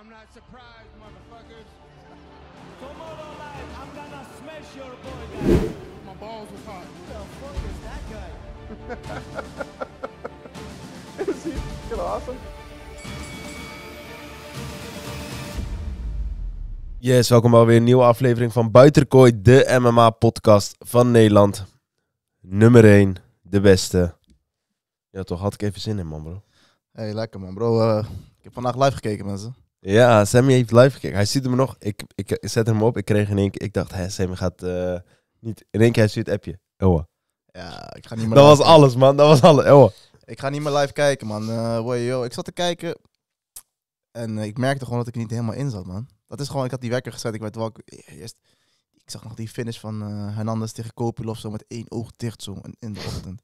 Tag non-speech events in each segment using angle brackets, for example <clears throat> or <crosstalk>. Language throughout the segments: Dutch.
I'm not surprised, motherfuckers. Tomorrow night, I'm gonna smash your boy, guys. My balls was hot. Who the fuck is that guy? <laughs> is he fucking awesome? Yes, welkom bij weer een nieuwe aflevering van Buitenkooi, de MMA-podcast van Nederland. Nummer 1, de beste. Ja, toch had ik even zin in, man, bro. Hey, lekker man, bro. Eh, ik heb vandaag live gekeken, mensen. Ja, Sammy heeft live gekeken. Hij ziet hem nog. Ik, ik, zet hem op. Ik kreeg in één keer... Ik dacht, hè, Sammy gaat eh, niet... In één keer hij het appje. Oh. Ja, ik ga niet meer Dat was alles, man. Dat was alles. Ik ga niet meer live kijken, man. Uh, eh, boy, yo. Ik zat te kijken. En eh, ik merkte gewoon dat ik niet helemaal in zat, man. Dat is gewoon... Ik had die wekker gezet. Ik werd wel. Eerst... Ik zag nog die finish van uh, Hernandez tegen Kopilov zo met één oog dicht zo in, in de ochtend.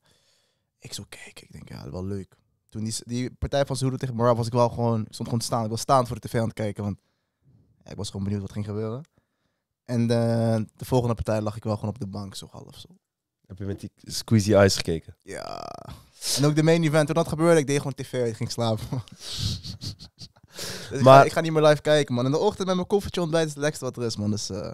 Ik zo kijk, ik denk ja, wel leuk toen die, partij van Zulu tegen Morab was ik wel gewoon, ik stond gewoon te staan. Ik was staan voor de tv aan het kijken, want ja, ik was gewoon benieuwd wat ging gebeuren. En eh, de volgende partij lag ik wel gewoon op de bank, zo half zo. Heb je met die squeezy eyes gekeken? Ja. En ook de main event, toen dat gebeurde, ik deed gewoon tv, ik ging slapen. <laughs> Dus maar... ik, ga, niet meer live kijken, man. In de ochtend met mijn koffertje ontbijt is het lekkerste wat er is, man. Dus... Eh,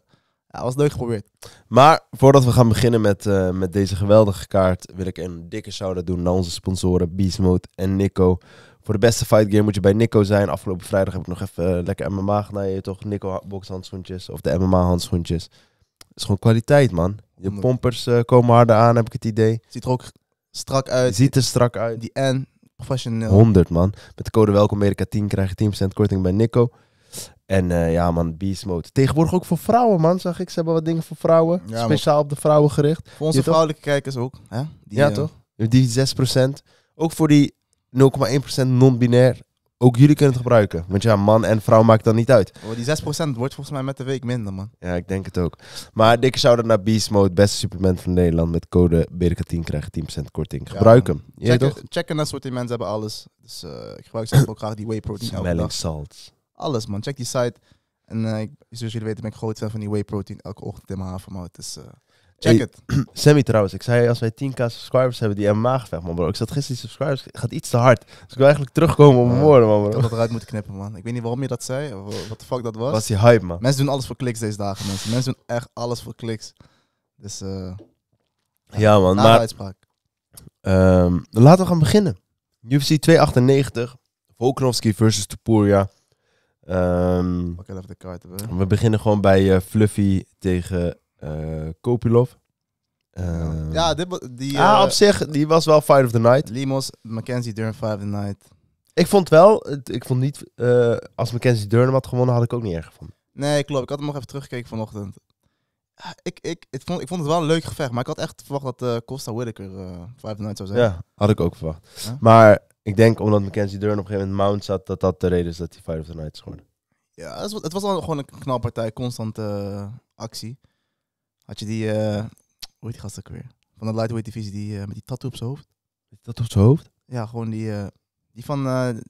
ja, was leuk geprobeerd. Maar voordat we gaan beginnen met, eh, met deze geweldige kaart, wil ik een dikke shout-out doen naar onze sponsoren Beast en Nico. Voor de beste fight game moet je bij Nico zijn. Afgelopen vrijdag heb ik nog even eh, lekker MMA genaaid, toch? Nico boxhandschoentjes of de MMA handschoentjes. Het is gewoon kwaliteit, man. Je pompers eh, komen harder aan, heb ik het idee. Ziet er ook strak uit. Ziet er strak uit. Die N, professioneel. 100, man. Met de code Welkom Amerika 10 krijg je 10% korting bij Nico. En eh, ja, man, Beast Mode. Tegenwoordig ook voor vrouwen, man, zag ik. Ze hebben wat dingen voor vrouwen. speciaal op de vrouwen gericht. Voor onze vrouwelijke kijkers ook. Hè? ja, eh, toch? Die 6%. Ook voor die 0,1% non-binair. Ook jullie kunnen het gebruiken. Want ja, man en vrouw maakt dan niet uit. Oh, die 6% wordt volgens mij met de week minder, man. Ja, ik denk het ook. Maar dikke zouden naar Beast Mode, beste supplement van Nederland. Met code BRK10 krijg je 10% korting. Gebruik ja, hem. checken, toch? checken, dat soort mensen hebben alles. Dus eh, ik gebruik zelf ook graag die whey protein. Smelling salts. Alles, man. Check die site. En eh, ik, zoals jullie weten ben ik groot fan van die whey protein. Elke ochtend in mijn havermout. Dus eh, check het. Semi <clears throat> Sammy trouwens, ik zei als wij 10k subscribers hebben die MMA gevecht, man bro. Ik zat gisteren subscribers, gaat iets te hard. Dus ik wil eigenlijk terugkomen op mijn woorden, man bro. Ik had dat eruit moeten knippen, man. Ik weet niet waarom je dat zei, wat de fuck dat was. Was die hype, man. Mensen doen alles voor kliks deze dagen, mensen. Mensen doen echt alles voor kliks. Dus uh, ja, man. maar, ehm, laten we gaan beginnen. UFC 298, Volkanovski versus Topuria. Ehm, we beginnen gewoon bij eh, Fluffy tegen uh, Kopilov. Ehm, ja, dit, die... Ah, eh, op zich, die was wel Fight of the Night. Limos, Mackenzie Durn, Fight of the Night. Ik vond wel, ik vond niet, als Mackenzie Durn had gewonnen, had ik ook niet erg gevonden. Nee, klopt. Ik had hem nog even teruggekeken vanochtend. Ik, ik, ik, vond, ik vond het wel een leuk gevecht, maar ik had echt verwacht dat Costa Whitaker Fight of the Night zou zijn. Ja, had ik ook verwacht. Maar ik denk omdat Mackenzie Dern op een gegeven moment Mount zat, dat dat de reden is dat hij Fight of the Night is Ja, het was al gewoon een knalpartij, constante eh, actie. Had je die, uh, hoe heet die gast ook weer? Van de lightweight divisie, die eh, met die tattoo op zijn hoofd. Die tattoo op zijn hoofd? Ja, gewoon die, die van, hij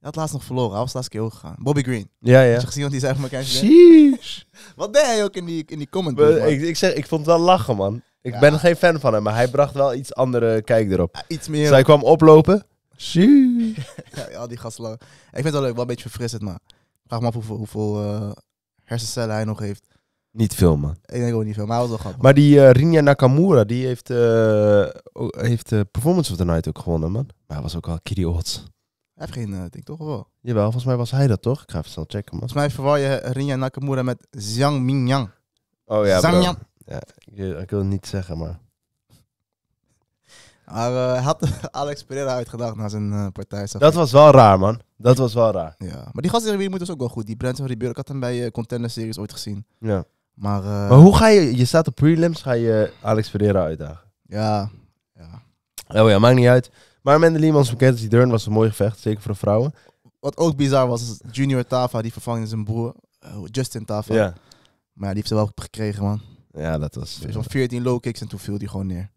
had laatst nog verloren. Hij was laatst keer gegaan. Bobby Green. Ja, ja. Had je gezien wat hij zei van elkaar? Sheesh. Wat ben hij ook in die, in die comment? Ik, ik, zeg, ik vond het wel lachen, man. Ik ben geen fan van hem, maar hij bracht wel iets andere kijk erop. iets meer. Zij kwam oplopen. <laughs> ja, die gaslang. Ik vind het wel leuk, wel een beetje verfrissend, maar vraag me af hoeveel, hoeveel eh, hersencellen hij nog heeft. Niet veel, man. Ik denk ook niet veel, maar was wel grappig. Maar die uh, Rinya Nakamura, die heeft, de, eh, heeft uh, Performance of the Night ook gewonnen, man. Maar hij was ook al Kiri Hij heeft geen ding, toch? Wel? Jawel, volgens mij was hij dat, toch? Ik ga even snel checken, man. Volgens mij verwar je Rinya Nakamura met Zhang Mingyang. Oh ja, Zhang ja, eh, ik, wil het niet zeggen, maar... Maar eh, had <laughs> Alex Pereira uitgedacht na zijn uh, partij. Dat was wel raar, man. Dat was wel raar. Ja, maar die gasten die moeten dus ook wel goed. Die van Ribeiro, ik had hem bij uh, Contender Series ooit gezien. Ja. Maar, maar hoe ga je, je staat op prelims, ga je Alex Pereira uitdagen? Ja. ja. Oh ja, maakt niet uit. Maar Mendelie Mans bekend die Durn was een mooi gevecht, zeker voor de vrouwen. Wat ook bizar was, is Junior Tava, die vervangde zijn broer, Justin Tava. Ja. Maar ja, die heeft ze wel gekregen, man. Ja, dat was... Eh, zo'n 14 low kicks en toen viel die gewoon neer.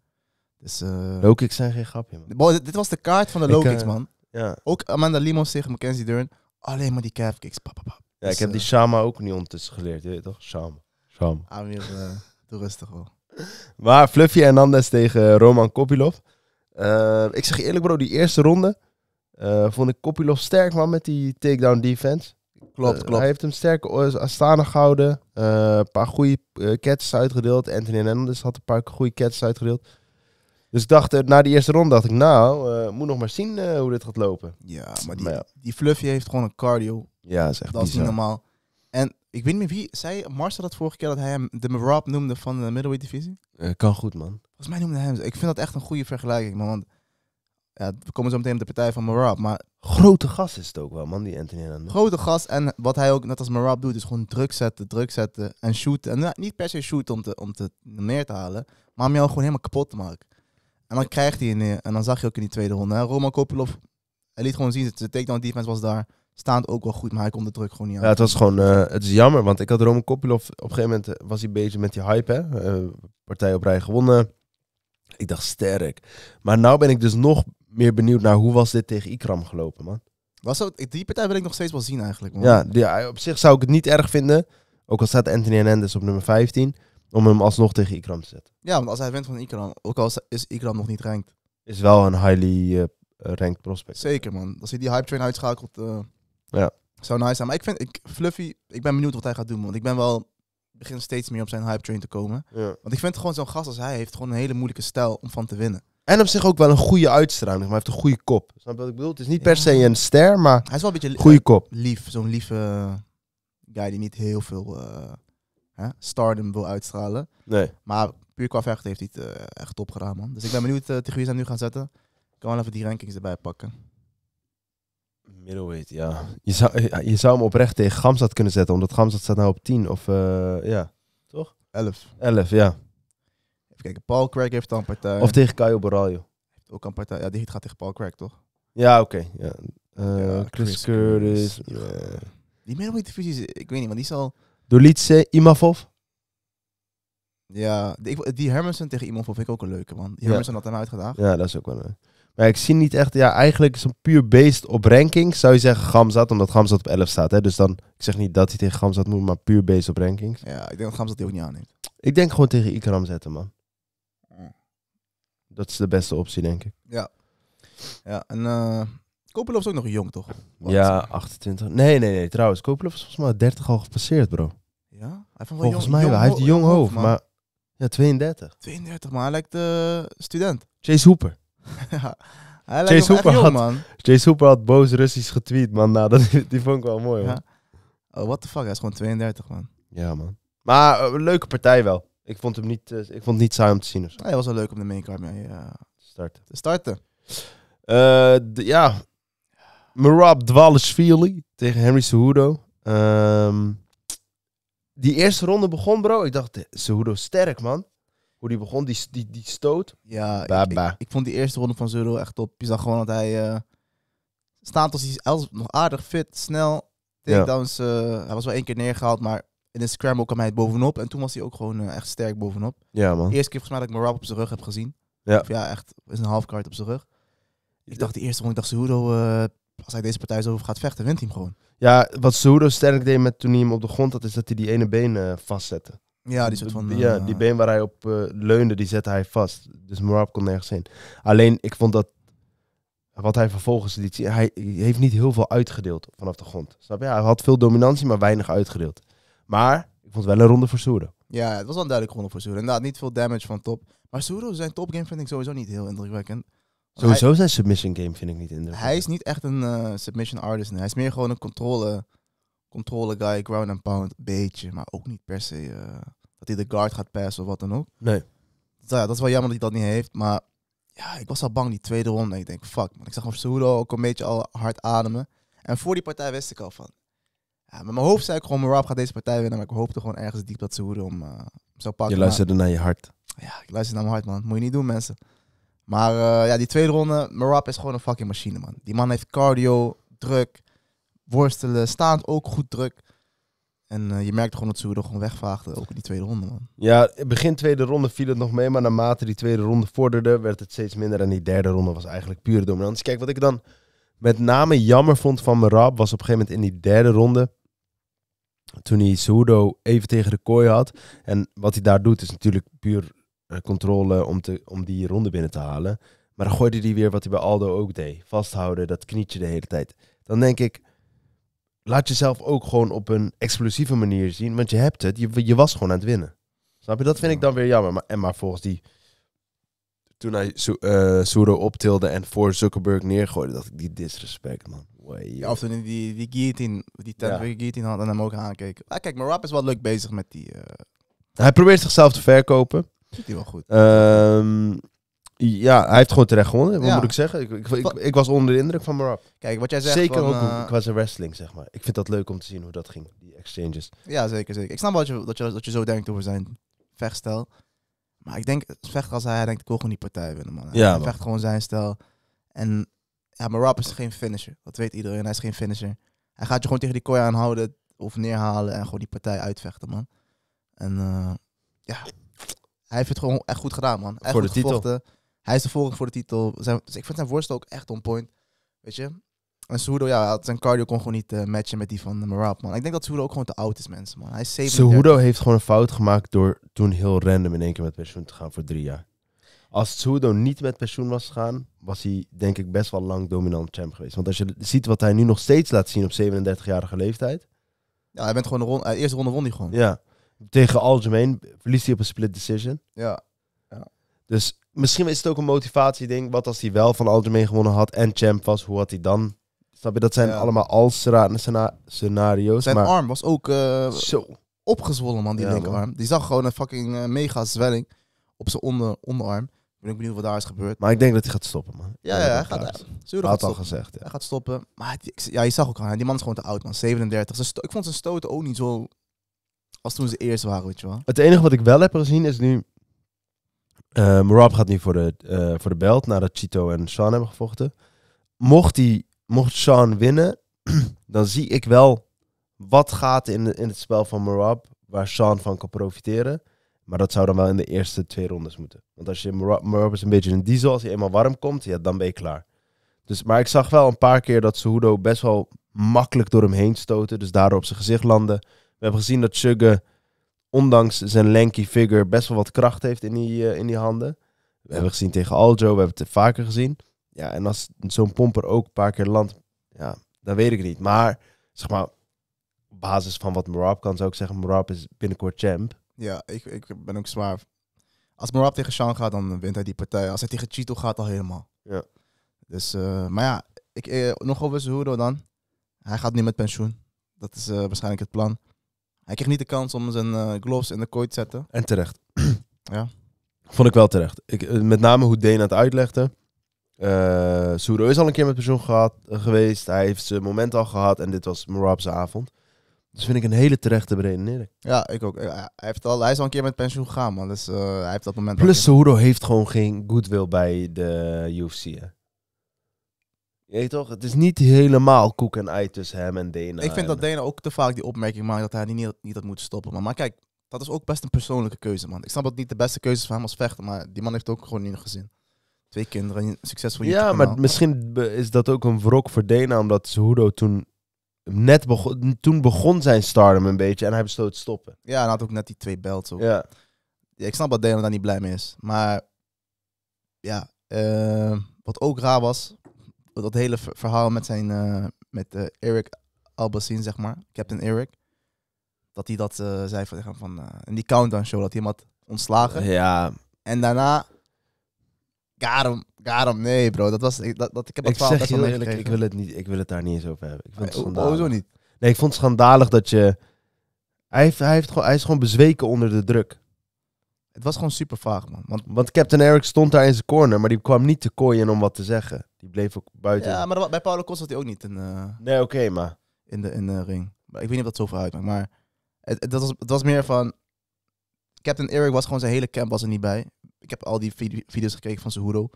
Dus, eh, low kicks zijn geen grapje, man. dit was de kaart van de low eh, kicks, man. Ja. Ook Amanda Limos tegen Mackenzie Dern. Alleen maar die calf kicks. Ja, ik dus, heb die Shama ook niet ondertussen geleerd, je toch? Shama. Shama. Amir, ah, doe rustig hoor. Maar Fluffy Hernandez tegen Roman Kopilov. ik zeg je eerlijk bro, die eerste ronde vond ik Kopilov sterk man met die takedown defense. Klopt, eh, klopt. Hij heeft hem sterk staande gehouden. Eh, een paar goede eh, catches uitgedeeld. Anthony Hernandez had een paar goede catches uitgedeeld. Dus ik dacht, na die eerste ronde dacht ik, nou, moet nog maar zien hoe dit gaat lopen. Ja, maar die, die Fluffy heeft gewoon een cardio. Ja, is echt Dat is niet normaal. En ik weet niet wie, zei Marcel dat vorige keer dat hij hem de Rob noemde van de middleweight divisie? kan goed, man. Volgens mij noemde hij hem, ik vind dat echt een goede vergelijking, man. Want ja, we komen zo meteen op de partij van Marab. Maar grote gast is het ook wel, man, die Anthony Grote gast. En wat hij ook net als Marab doet, is gewoon druk zetten, druk zetten en shooten. En eh, niet per se shooten om te, om te neer te halen, maar om jou gewoon helemaal kapot te maken. En dan krijgt hij neer. En dan zag je ook in die tweede ronde. Hè? Roman Kopilov, hij liet gewoon zien, de takedown defense was daar staand ook wel goed, maar hij kon de druk gewoon niet aan. Ja, het was gewoon, eh, het is jammer, want ik had Roman Kopilov, op een gegeven moment eh, was hij bezig met die hype, hè? partij op rij gewonnen. Ik dacht sterk. Maar nu ben ik dus nog meer benieuwd naar hoe was dit tegen Ikram gelopen, man. Was dat, die partij wil ik nog steeds wel zien eigenlijk. Man. Ja, die, op zich zou ik het niet erg vinden. Ook al staat Anthony Hernandez op nummer 15. Om hem alsnog tegen Ikram te zetten. Ja, want als hij wint van Ikram, ook al is Ikram nog niet ranked. Is wel een highly eh, ranked prospect. Zeker man. Als hij die hype train uitschakelt, eh, ja. zou nice zijn. Maar ik vind, ik, Fluffy, ik ben benieuwd wat hij gaat doen. Want ik ben wel, begin steeds meer op zijn hype train te komen. Ja. Want ik vind gewoon zo'n gast als hij heeft gewoon een hele moeilijke stijl om van te winnen. En op zich ook wel een goede uitstraling. Maar hij heeft een goede kop. Snap je wat ik bedoel? Het is niet per se een ster, maar Hij is wel een beetje goede eh, kop. lief. Zo'n lieve guy die niet heel veel eh, hè, stardom wil uitstralen. Nee. Maar puur qua vechten heeft hij het eh, echt top gedaan, man. Dus ik ben benieuwd eh, tegen wie ze hem nu gaan zetten. Ik kan wel even die rankings erbij pakken. Middleweight, ja. Je zou, je zou hem oprecht tegen Gamzat kunnen zetten, omdat Gamzat staat nou op 10 of eh, ja, 11. 11, ja kijken. Paul Craig heeft dan een partij. Of tegen Caio Borralho. Heeft ook een partij. Ja, die gaat tegen Paul Craig, toch? Ja, oké. Ja. Uh, Chris, Chris Curtis. Curtis. Yeah. Die middleweight divisie, ik weet niet, maar die zal... Dolitse, eh, Imavov? Ja, die, die Hermansen tegen Imavov vind ik ook een leuke, man. Die Hermansen had hem uitgedaagd. Ja, dat is ook wel een... Maar ik zie niet echt... Ja, eigenlijk is het puur based op rankings. zou je zeggen Gamzat, omdat Gamzat op 11 staat. Hè? Dus dan, ik zeg niet dat hij tegen Gamzat moet, maar puur based op rankings. Ja, ik denk dat Gamzat die ook niet aanneemt. Ik denk gewoon tegen Ikram zetten, man. Dat is de beste optie, denk ik. Ja. Ja, en uh, eh, Kopelof is ook nog jong, toch? Ja, 28. Nee, nee, nee. Trouwens, Kopelof is volgens mij 30 al gepasseerd, bro. Ja? Hij volgens mij wel. Hij heeft een jong hoofd, maar... Ja, 32. 32, maar hij lijkt de eh, student. <laughs> Chase Hooper. ja. Hij lijkt Chase Hooper, had, man. Chase Hooper had boos Russisch getweet, man. Nou, dat, <laughs> die vond ik wel mooi, man. Ja. Oh, what the fuck? Hij is gewoon 32, man. Ja, man. Maar uh, leuke partij wel. Ik vond hem niet, eh, ik vond niet saai om te zien. Of zo. hij was wel leuk om de maincard mee uh, starten. te starten. Eh, ja, Marab Dwalishvili tegen Henry Cejudo. Ehm, die eerste ronde begon, bro. Ik dacht, eh, Cejudo sterk, man. Hoe die begon, die, die, die stoot. Ja, ik, Ik, vond die eerste ronde van Cejudo echt top. Je zag gewoon dat hij staat als hij nog aardig fit, snel. Takedowns, ja. hij was wel één keer neergehaald, maar in de scramble kwam mij bovenop. En toen was hij ook gewoon eh, echt sterk bovenop. Ja, man. De eerste keer volgens dat ik mijn op zijn rug heb gezien. Ja. Of ja, echt, is een half kaart op zijn rug. Ik dacht de eerste ronde, ik dacht zo: uh, eh, als hij deze partij zo over gaat vechten, wint hij hem gewoon. Ja, wat Cejudo sterk deed met toen hij hem op de grond had, is dat hij die ene been uh, vastzette. Ja, die soort van... ja, die been waar hij op leunde, die zette hij vast. Dus Marab kon nergens heen. Alleen, ik vond dat wat hij vervolgens liet hij heeft niet heel veel uitgedeeld vanaf de grond. Snap je? Hij had veel dominantie, maar weinig uitgedeeld. Maar ik vond het wel een ronde voor Soero. Ja, het was wel een duidelijke ronde voor Soero. Inderdaad, niet veel damage van top. Maar Soero, zijn topgame vind ik sowieso niet heel indrukwekkend. sowieso zijn submission game vind ik niet indrukwekkend. Hij is niet echt een eh, submission artist. Hij is meer gewoon een controle, controle guy, ground and pound. Beetje, maar ook niet per se eh, dat hij de guard gaat passen of wat dan ook. Nee. Dus, ja, dat is wel jammer dat hij dat niet heeft, maar ja, ik was al bang die tweede ronde. Ik denk, fuck man. Ik zag hem Soero ook een beetje al hard ademen. En voor die partij wist ik al van, met mijn hoofd zei ik gewoon, Marab gaat deze partij winnen. Maar ik hoopte gewoon ergens diep dat ze hoeden om uh, eh, zou pakken. Je luisterde naar je hart. Ja, ik luister naar mijn hart, man. Dat moet je niet doen, mensen. Maar eh, ja, die tweede ronde, Marab is gewoon een fucking machine, man. Die man heeft cardio, druk, worstelen, staand ook goed druk. En eh, je merkte gewoon dat er gewoon wegvaagden. ook in die tweede ronde, man. Ja, begin tweede ronde viel het nog mee, maar naarmate die tweede ronde vorderde, werd het steeds minder. En die derde ronde was eigenlijk pure dominantie. Kijk, wat ik dan met name jammer vond van rap, was op een gegeven moment in die derde ronde toen hij Sudo even tegen de kooi had. En wat hij daar doet is natuurlijk puur eh, controle om, te, om die ronde binnen te halen. Maar dan gooide hij weer wat hij bij Aldo ook deed. Vasthouden, dat knietje de hele tijd. Dan denk ik, laat jezelf ook gewoon op een explosieve manier zien. Want je hebt het, je, je was gewoon aan het winnen. Snap je? Dat vind ik dan weer jammer. Maar, en maar volgens die... Toen hij uh, optilde en voor Zuckerberg neergooide, dacht ik, die disrespect, man. Af Of toen die, die guillotine, die Ja. guillotine had en hem ook aankeken. Ah, kijk, maar Rap is wel leuk bezig met die. Eh, hij probeert zichzelf te verkopen. Ziet hij wel goed. Ehm, ja, hij heeft gewoon terecht gewonnen. Wat moet ik zeggen? Ik, ik, ik, was onder de indruk van Marab. Kijk, wat jij zegt. Zeker van, ook eh, qua zijn wrestling, zeg maar. Ik vind dat leuk om te zien hoe dat ging, die exchanges. Ja, zeker, zeker. Ik snap wel dat je, dat je, dat je zo denkt over zijn vechtstijl. Maar ik denk, vecht als hij, hij denkt, ik wil gewoon die partij winnen, man. Hij Ja, vecht gewoon zijn stijl. En ja, maar Rob is geen finisher. Dat weet iedereen. Hij is geen finisher. Hij gaat je gewoon tegen die kooi aanhouden of neerhalen en gewoon die partij uitvechten, man. En eh, ja, hij heeft het gewoon echt goed gedaan, man. Echt voor de gevochten. titel. Hij is de volgende voor de titel. dus ik vind zijn voorstel ook echt on point. Weet je? En Sudo, ja, zijn cardio kon gewoon niet eh, matchen met die van eh, Marab, man. Ik denk dat Sudo ook gewoon te oud is, mensen, man. Hij is 37. heeft gewoon een fout gemaakt door toen heel random in één keer met pensioen te gaan voor drie jaar. Als Sudo niet met pensioen was gegaan, was hij denk ik best wel lang dominant champ geweest. Want als je ziet wat hij nu nog steeds laat zien op 37-jarige leeftijd. Ja, hij bent gewoon de eh, eerste ronde won hij gewoon. Ja. Tegen Algemeen verliest hij op een split decision. Ja. ja. Dus misschien is het ook een motivatieding. Wat als hij wel van Algemeen gewonnen had en champ was, hoe had hij dan Snap je, dat zijn allemaal al scenario's. Zijn arm was ook uh, Zo. opgezwollen, man, die linkerarm. Die zag gewoon een fucking eh, mega zwelling op zijn onder onderarm ik ben benieuwd wat daar is gebeurd. Maar ik denk dat hij gaat stoppen, man. Ja, ja, hij gaat, hij, had al gezegd. Ja. Hij gaat stoppen. Maar ja, je zag ook aan, die man is gewoon te oud, man. 37. Ik vond zijn stoten ook niet zo als toen ze eerst waren, weet je wel. Het enige wat ik wel heb gezien is nu... Uh, gaat nu voor de, eh, voor de belt nadat Chito en Sean hebben gevochten. Mocht, die, mocht Sean winnen, <clears throat> dan zie ik wel wat gaat in, in het spel van Marab, waar Sean van kan profiteren. Maar dat zou dan wel in de eerste twee rondes moeten. Want als je is een beetje in diesel, als hij eenmaal warm komt, ja, dan ben je klaar. Dus, maar ik zag wel een paar keer dat Hudo best wel makkelijk door hem heen stoten. Dus daardoor op zijn gezicht landen. We hebben gezien dat Sugge, ondanks zijn lanky figure, best wel wat kracht heeft in die, eh, in die handen. We hebben gezien tegen Aljo, we hebben het vaker gezien. Ja, en als zo'n pomper ook een paar keer landt, ja, dan weet ik niet. Maar, zeg maar, op basis van wat Marab kan, zou ik zeggen, Murab is binnenkort champ. Ja, ik, ik ben ook zwaar. Als Morab tegen Sean gaat, dan wint hij die partij. Als hij tegen Chito gaat, al helemaal. Ja. Dus, eh, maar ja, ik, eh, nog over dan. Hij gaat nu met pensioen. Dat is eh, waarschijnlijk het plan. Hij kreeg niet de kans om zijn uh, gloves in de kooi te zetten. En terecht. <clears throat> ja. Vond ik wel terecht. Ik, met name hoe Dana het uitlegde. Uh, is al een keer met pensioen gehad, geweest. Hij heeft zijn moment al gehad en dit was Morab's avond. Dus vind ik een hele terechte redenering. Ja, ik ook. Hij, heeft al, hij is al een keer met pensioen gegaan, man. Dus eh, hij heeft dat moment... Plus, Cejudo heeft gewoon geen goodwill bij de UFC, hè? Je weet toch? Het is niet helemaal koek en ei tussen hem en Dana. Ik vind dat Dana ook te vaak die opmerking maakt dat hij niet, niet had moeten stoppen. Man. Maar kijk, dat is ook best een persoonlijke keuze, man. Ik snap dat het niet de beste keuze van hem als vechter, maar die man heeft ook gewoon niet een gezin. Twee kinderen, succesvol Ja, maar misschien is dat ook een wrok voor Dana, omdat Cejudo toen net begon, toen begon zijn stardom een beetje en hij besloot te stoppen. Ja, en had ook net die twee belts ook. Ja. ik snap dat Daniel daar niet blij mee is. Maar ja, eh, wat ook raar was, dat hele verhaal met zijn eh, met eh, Eric Albacin, zeg maar, Captain Eric. Dat hij dat zei van, van in die countdown show, dat iemand ontslagen. Ja. En daarna, Karim Daarom, nee bro. Dat was, ik, dat, dat, ik heb dat ik verhaal heel eerlijk, ik wil, het niet, ik wil het daar niet eens over hebben. Ik het eh, schandalig. Oh, zo niet? Nee, ik vond het schandalig dat je... Hij, heeft, hij, heeft gewoon, hij is gewoon bezweken onder de druk. Het was gewoon super vaag, man. Want, Want Captain Eric stond daar in zijn corner, maar die kwam niet te kooien om wat te zeggen. Die bleef ook buiten. Ja, maar bij Paulo Costa had hij ook niet eh, Nee, oké, maar... In de, in de ring. Maar ik weet niet of dat zoveel uitmaakt, maar... Het, het, was, het was meer van... Captain Eric was gewoon zijn hele camp was er niet bij. Ik heb al die video's gekeken van zijn Seguro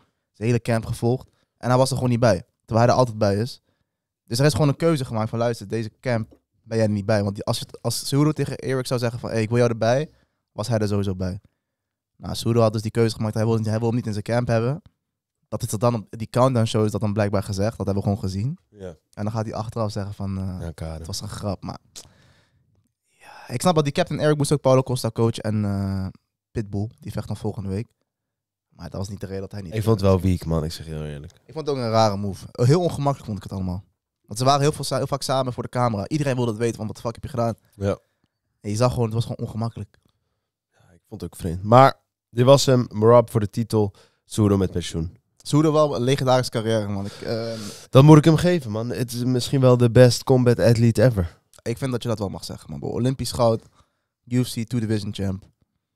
hele camp gevolgd. En hij was er gewoon niet bij. Terwijl hij er altijd bij is. Dus er is gewoon een keuze gemaakt van luister, deze camp ben jij er niet bij. Want als, je, als Suro tegen Erik zou zeggen van ik wil jou erbij, was hij er sowieso bij. Nou, Suro had dus die keuze gemaakt. Hij wil, hij wil hem niet in zijn camp hebben. Dat is er dan op die countdown show is dat dan blijkbaar gezegd. Dat hebben we gewoon gezien. Ja. En dan gaat hij achteraf zeggen van uh, het was een grap. Maar ja, ik snap dat die captain Eric moest ook Paulo Costa coach en eh, Pitbull. Die vecht dan volgende week. Maar dat was niet de reden dat hij niet... Ik vond het wel weak, man. Ik zeg heel eerlijk. Ik vond het ook een rare move. Oh, heel ongemakkelijk vond ik het allemaal. Want ze waren heel, veel, heel vaak samen voor de camera. Iedereen wilde het weten van wat de fuck heb je gedaan. Ja. En je zag gewoon, het was gewoon ongemakkelijk. Ja, ik vond het ook vreemd. Maar dit was hem. Marab voor de titel. Sudo met pensioen. Soedo wel een legendarische carrière, man. Ik, ehm, Dat moet ik hem geven, man. Het is misschien wel de best combat athlete ever. Ik vind dat je dat wel mag zeggen, man. Olympisch goud, UFC, two division champ.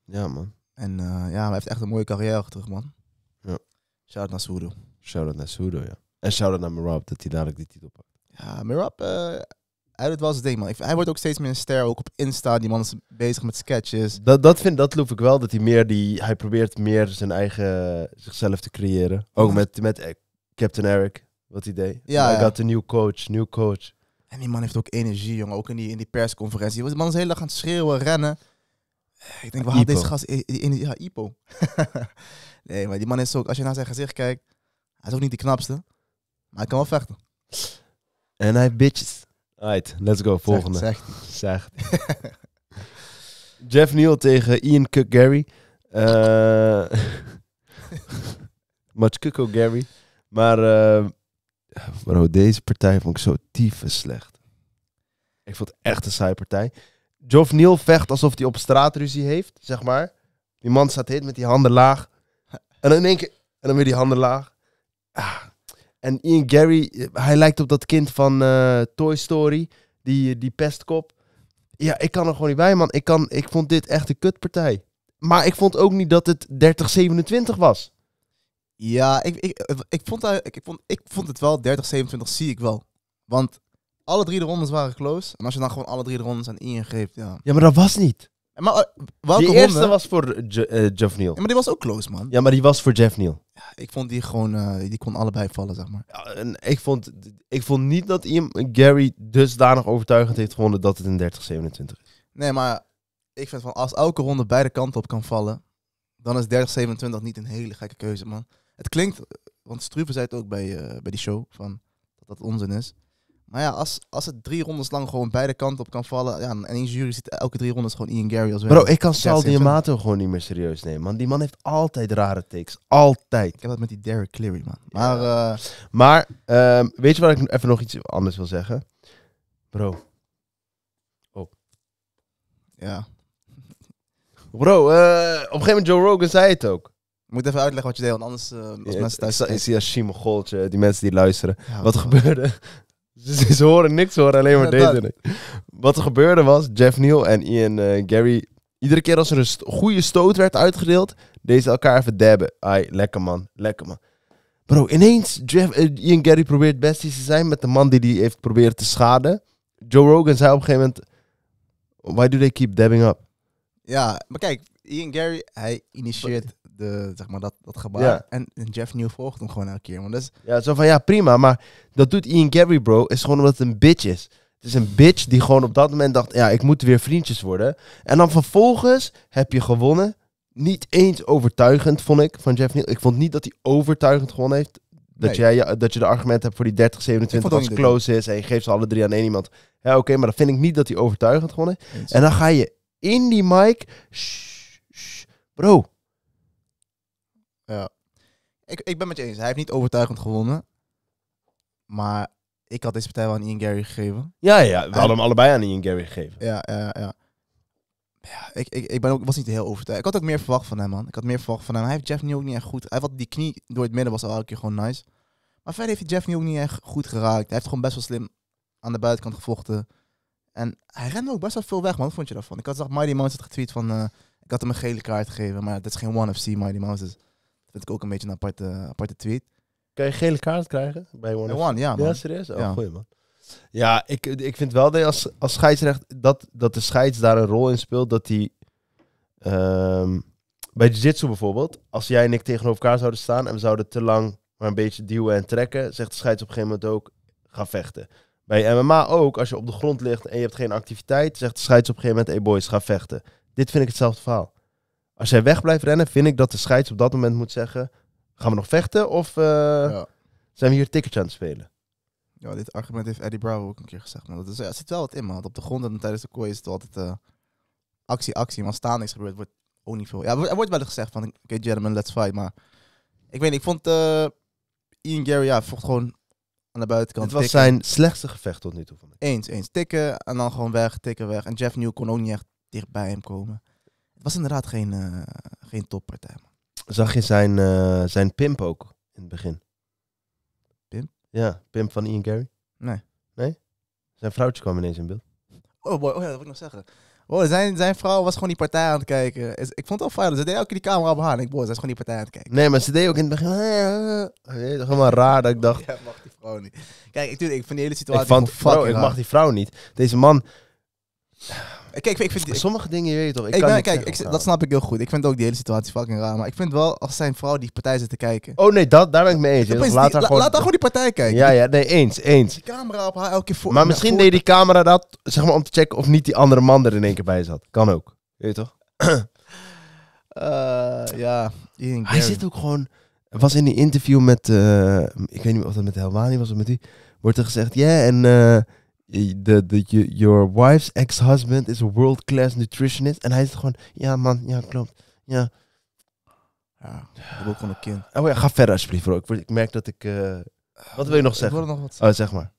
Ja, man. En eh, ja, hij heeft echt een mooie carrière terug man. Ja. Shout-out naar Soedo. Shout-out naar Soedo, ja. En shout-out naar Mirab, dat hij dadelijk die titel pakt. Ja, Mirab, uh, eh, hij doet wel zijn ding, man. Hij wordt ook steeds meer een ster, ook op Insta. Die man is bezig met sketches. Dat, dat, vind, dat loop ik wel, dat hij meer die... Hij probeert meer zijn eigen... zichzelf te creëren. Ook met, met eh, Captain Eric, wat hij deed. Ja, Hij had een nieuwe coach, nieuwe coach. En die man heeft ook energie, jongen. Ook in die, in die persconferentie. Die man is heel erg aan het schreeuwen, rennen. Ik denk, we had deze gast in Ja, Ipo. <laughs> nee, maar die man is ook, als je naar zijn gezicht kijkt, hij is ook niet de knapste. Maar hij kan wel vechten. En hij heeft bitches. Alright, let's go. Volgende. Zegt. <laughs> zeg. Jeff Neal tegen Ian Cook Gary. Uh, eh, <laughs> much Cook Gary. Maar uh, bro, deze partij vond ik zo en slecht. Ik vond het echt een saaie partij. Geoff Neal vecht alsof hij op straat ruzie heeft, zeg maar. Die man staat heet met die handen laag. En dan in één keer... En dan weer die handen laag. Ah. En Ian Gary, hij lijkt op dat kind van eh, Toy Story. Die, die pestkop. Ja, ik kan er gewoon niet bij, man. Ik, kan, ik vond dit echt een kutpartij. Maar ik vond ook niet dat het 30-27 was. Ja, ik, ik, ik, vond, ik, vond, ik vond het wel 30-27 zie ik wel. Want alle drie de rondes waren close. En als je dan gewoon alle drie de rondes aan Ian geeft, ja. Ja, maar dat was niet. De maar eh, eerste was voor eh, Jeff Neal. Ja, maar die was ook close, man. Ja, maar die was voor Jeff Neal. Ja, ik vond die gewoon, eh, die kon allebei vallen, zeg maar. Ja, en ik, vond, ik vond niet dat Ian Gary dusdanig overtuigend heeft gewonnen dat het een 30-27 is. Nee, maar ik vind van als elke ronde beide kanten op kan vallen, dan is 30-27 niet een hele gekke keuze, man. Het klinkt, want Struve zei het ook bij, bij die show, van, dat dat onzin is. Maar ja, als, als het drie rondes lang gewoon beide kanten op kan vallen. Ja, en één jury zit elke drie rondes gewoon Ian Gary als Bro, ik kan Sal Diamato gewoon niet meer serieus nemen, man. Die man heeft altijd rare takes. Altijd. Ik heb dat met die Derek Cleary, man. Maar, eh, maar ehm, weet je wat ik even nog iets anders wil zeggen? Bro. Oh. Ja. Bro, eh, op een gegeven moment Joe Rogan zei het ook. moet even uitleggen wat je deed, want anders eh, als mensen thuis... Ik zie je Shimon Goltje, die mensen die luisteren. wat gebeurde? Ze, ze horen niks, ze horen alleen maar ja, deze. Wat er gebeurde was, Jeff Neal en Ian eh, Gary... Iedere keer als er een goede stoot werd uitgedeeld, deze ze elkaar even dabben. Ai, lekker man, lekker man. Bro, ineens, Jeff, eh, Ian Gary probeert besties te zijn met de man die die heeft proberen te schaden. Joe Rogan zei op een gegeven moment... Why do they keep dabbing up? Ja, maar kijk, Ian Gary, hij initieert de, zeg maar dat, dat gebaar. En, Jeff Nieuw volgt hem gewoon elke keer. want dat is... Ja, zo van ja, prima. Maar dat doet Ian Gary, bro. Is gewoon omdat het een bitch is. Het is een bitch die gewoon op dat moment dacht: ja, ik moet weer vriendjes worden. En dan vervolgens heb je gewonnen. Niet eens overtuigend, vond ik, van Jeff Neal. Ik vond niet dat hij overtuigend gewonnen heeft. Dat, jij, eh, dat je de argument hebt voor die 30, 27 als close is. En je geeft ze alle drie aan één iemand. Ja, oké, maar dan vind ik niet dat hij overtuigend gewonnen heeft. En dan ga je in die mic. bro, ja. Ik, ik ben met je eens. Hij heeft niet overtuigend gewonnen. Maar ik had deze partij wel aan Ian Gary gegeven. Ja, ja. We hadden hem allebei aan Ian Gary gegeven. Ja, ja, ja. Ja, ik, ik, ik ben was niet heel overtuigd. Ik had ook meer verwacht van hem, man. Ik had meer verwacht van hem. Hij heeft Jeff New ook niet echt goed. Hij had die knie door het midden, was al elke keer gewoon nice. Maar verder heeft hij Jeff New ook niet echt goed geraakt. Hij heeft gewoon best wel slim aan de buitenkant gevochten. En hij rende ook best wel veel weg, man. Wat vond je daarvan? Ik had zag Mighty Mouse had getweet van... Eh, ik had hem een gele kaart gegeven, maar dat is geen one of C Mighty Mouse. Vind ik ook een beetje een aparte, aparte tweet. Kan je gele kaart krijgen bij One? One, ja Ja, serieus? Oh, ja. man. Ja, ik, ik vind wel dat als, als scheidsrecht, dat, dat de scheids daar een rol in speelt, dat die... Ehm, bij jiu-jitsu bijvoorbeeld, als jij en ik tegenover elkaar zouden staan en we zouden te lang maar een beetje duwen en trekken, zegt de scheids op een gegeven moment ook, ga vechten. Bij MMA ook, als je op de grond ligt en je hebt geen activiteit, zegt de scheids op een gegeven moment, hey boys, ga vechten. Dit vind ik hetzelfde verhaal. Als jij weg blijft rennen, vind ik dat de scheids op dat moment moet zeggen... Gaan we nog vechten of eh, zijn we hier tickets aan het spelen? Ja, dit argument heeft Eddie Bravo ook een keer gezegd. Maar dat is, ja, er zit wel wat in, man. Op de grond en tijdens de kooi is het altijd eh, actie, actie. Maar staan niks gebeurt, wordt ook niet veel. Ja, er wordt wel gezegd van, oké, okay, gentlemen, let's fight. Maar ik weet niet, ik vond eh, Ian Gary, ja, vocht gewoon aan de buitenkant. Het was zijn slechtste gevecht tot nu toe. Eens, eens. Tikken en dan gewoon weg, tikken weg. En Jeff New kon ook niet echt dichtbij hem komen was inderdaad geen, uh, geen toppartij. Man. Zag je zijn, uh, zijn pimp ook in het begin? Pimp? Ja, pimp van Ian Gary. Nee. Nee? Zijn vrouwtje kwam ineens in beeld. Oh boy, oh ja, dat wil ik nog zeggen. Oh, zijn, zijn vrouw was gewoon die partij aan het kijken. Ik vond het al fijn. Ze deed ook keer die camera op haar. ik, boos, ze is gewoon die partij aan het kijken. Nee, maar ze deed ook in het begin... Ah, ah. Het is helemaal raar dat ik dacht... Ja, mag die vrouw niet. Kijk, ik, tuurlijk, ik vind de hele situatie... van vond vrouw, ik mag die vrouw niet. Deze man... Eh, kijk, ik vind... Sommige dingen, je weet toch, ik, kan Kijk, ik, dat snap ik heel goed. Ik vind ook die hele situatie fucking raar. Maar ik vind wel, als zijn vrouw die partij zit te kijken... Oh nee, dat, daar ben ik mee eens. Dus laat, haar gewoon... laat haar gewoon die partij kijken. Ja, ja, nee, eens, eens. Die camera op haar elke keer voor... Maar misschien deed die camera dat, zeg maar, om te checken of niet die andere man er in één keer bij zat. Kan ook. Je toch? <clears throat> Eh, ja, Hij zit ook gewoon... Was in die interview met... Eh, ik weet niet of dat met Helwani was of met die... Wordt er gezegd, ja, en de, de, your wife's ex-husband is a world-class nutritionist. En hij is gewoon, ja man, ja klopt, ja. Ja, ik heb ook gewoon een kind. Oh ja, ga verder alsjeblieft bro. Ik, ik merk dat ik... wat wil je nog zeggen? Ik wil nog wat zeggen. Oh, zeg maar.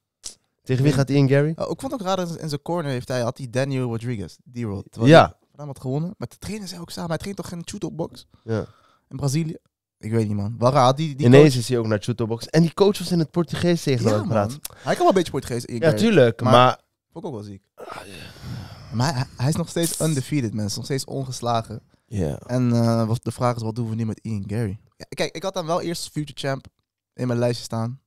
Tegen wie gaat hij in, Gary? Oh, ik vond ook raar, in, in zijn corner heeft hij, had hij Daniel Rodriguez, die rol. Ja. Hij had gewonnen. Maar de trainer zei ook samen, hij traint toch geen shootout box? Ja. In Brazilië. Ik weet niet, man. waar had Die, die Ineens coach... is hij ook naar box En die coach was in het Portugees tegen ja, praat. Hij kan wel een beetje Portugees. Ja, tuurlijk. Maar... maar... Ook ook wel ziek. Ah, Maar hij, is nog steeds undefeated, mensen. Nog steeds ongeslagen. Ja. En uh, de vraag is, wat doen we nu met Ian Gary? Ja, kijk, ik had hem wel eerst Future Champ in mijn lijstje staan.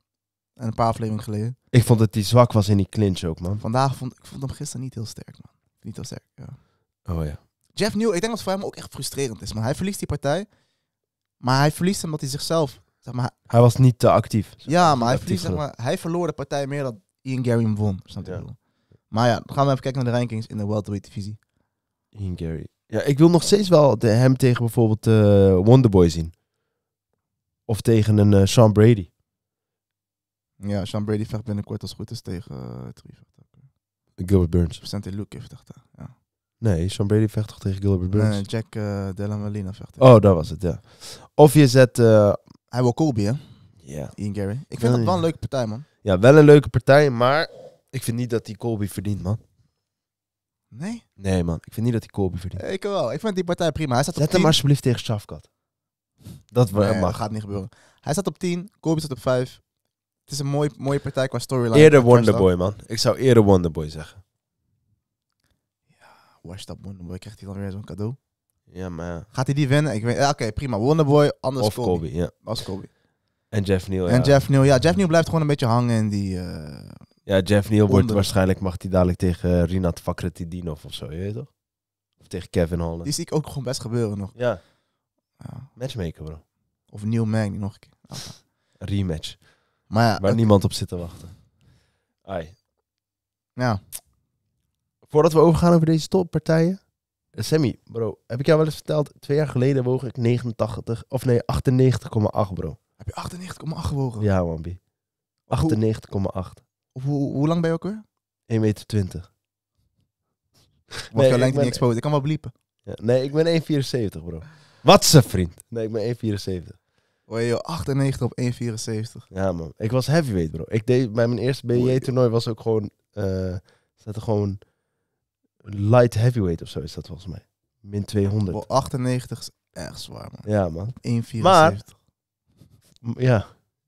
En een paar afleveringen geleden. Ik vond dat hij zwak was in die clinch ook, man. Vandaag vond ik vond hem gisteren niet heel sterk, man. Niet heel sterk, ja. Oh ja. Jeff New, ik denk dat het voor hem ook echt frustrerend is, man. Hij verliest die partij. Maar hij verliest omdat hij zichzelf... Zeg maar, hij was niet te actief. Ja, maar hij, zeg maar hij verloor de partij meer dan Ian Gary hem won. Snap je? Maar ja, dan gaan we even kijken naar de rankings in de welterweight divisie. Ian Gary. Ja, ik wil nog steeds wel hem tegen bijvoorbeeld uh, eh, Wonderboy zien. Of tegen een eh, Sean Brady. Ja, Sean Brady vecht binnenkort als goed is tegen uh, Gilbert Burns. Of Luke heeft dat. Ja. Nee, Sean Brady vecht toch tegen Gilbert Burns? Nee, Jack uh, eh, Della Molina vecht. Oh, dat was het, ja. Of je zet... Eh, hij wil Colby, hè? Ja. Ian Gary. Ik vind dat wel een leuke partij, man. Ja, wel een leuke partij, maar ik vind niet dat die Colby verdient, man. Nee? Nee, man. Ik vind niet dat die Colby verdient. Ik wel. Ik vind die partij prima. Hij staat Zet op hem alsjeblieft tegen Shafkat. Dat nee, mag. gaat niet gebeuren. Hij staat op 10, Colby staat op 5. Het is een mooie, mooie partij qua storyline. Eerder Wonderboy, man. Ik zou eerder Wonderboy zeggen. Wash dat Wonderboy, krijgt hij dan weer zo'n cadeau? Ja, maar... Gaat hij die winnen? Ik weet... Ah, oké, prima. Wonderboy, anders of Kobe. ja. Als Kobe. En Jeff Neal, En Jeff Neal, ja. Jeff Neal blijft gewoon een beetje hangen in die... Eh, ja, Jeff Neal wordt waarschijnlijk... Mag hij dadelijk tegen eh, Rinat Fakretidinov of zo, je weet toch? Of tegen Kevin Holland. Die zie ik ook gewoon best gebeuren nog. Ja. ja. Matchmaker, bro. Of Neil Man nog een keer. Rematch. Maar ja, Waar niemand op zit te wachten. Ai. Ja. Voordat we overgaan over deze toppartijen. Eh, Sammy, bro, heb ik jou wel eens verteld? Twee jaar geleden woog ik 89, of nee, 98,8 bro. Heb je 98,8 gewogen? Ja, Wambi. 98,8. Hoe, hoe lang ben je ook weer? 1,20 meter. 20. Mag je lengte niet exposed? Ik kan wel bliepen. nee, ik ben 1,74 bro. Wat ze vriend? Nee, ik ben 1,74. Oh joh, 98 op 1,74. Ja, man. Ik was heavyweight, bro. Ik deed, bij mijn eerste BJ-toernooi was ook gewoon... Uh, eh, zaten gewoon light heavyweight of zo is dat volgens mij. Min 200. 98 is echt zwaar, man. Ja, man. 1,74. Maar, ja,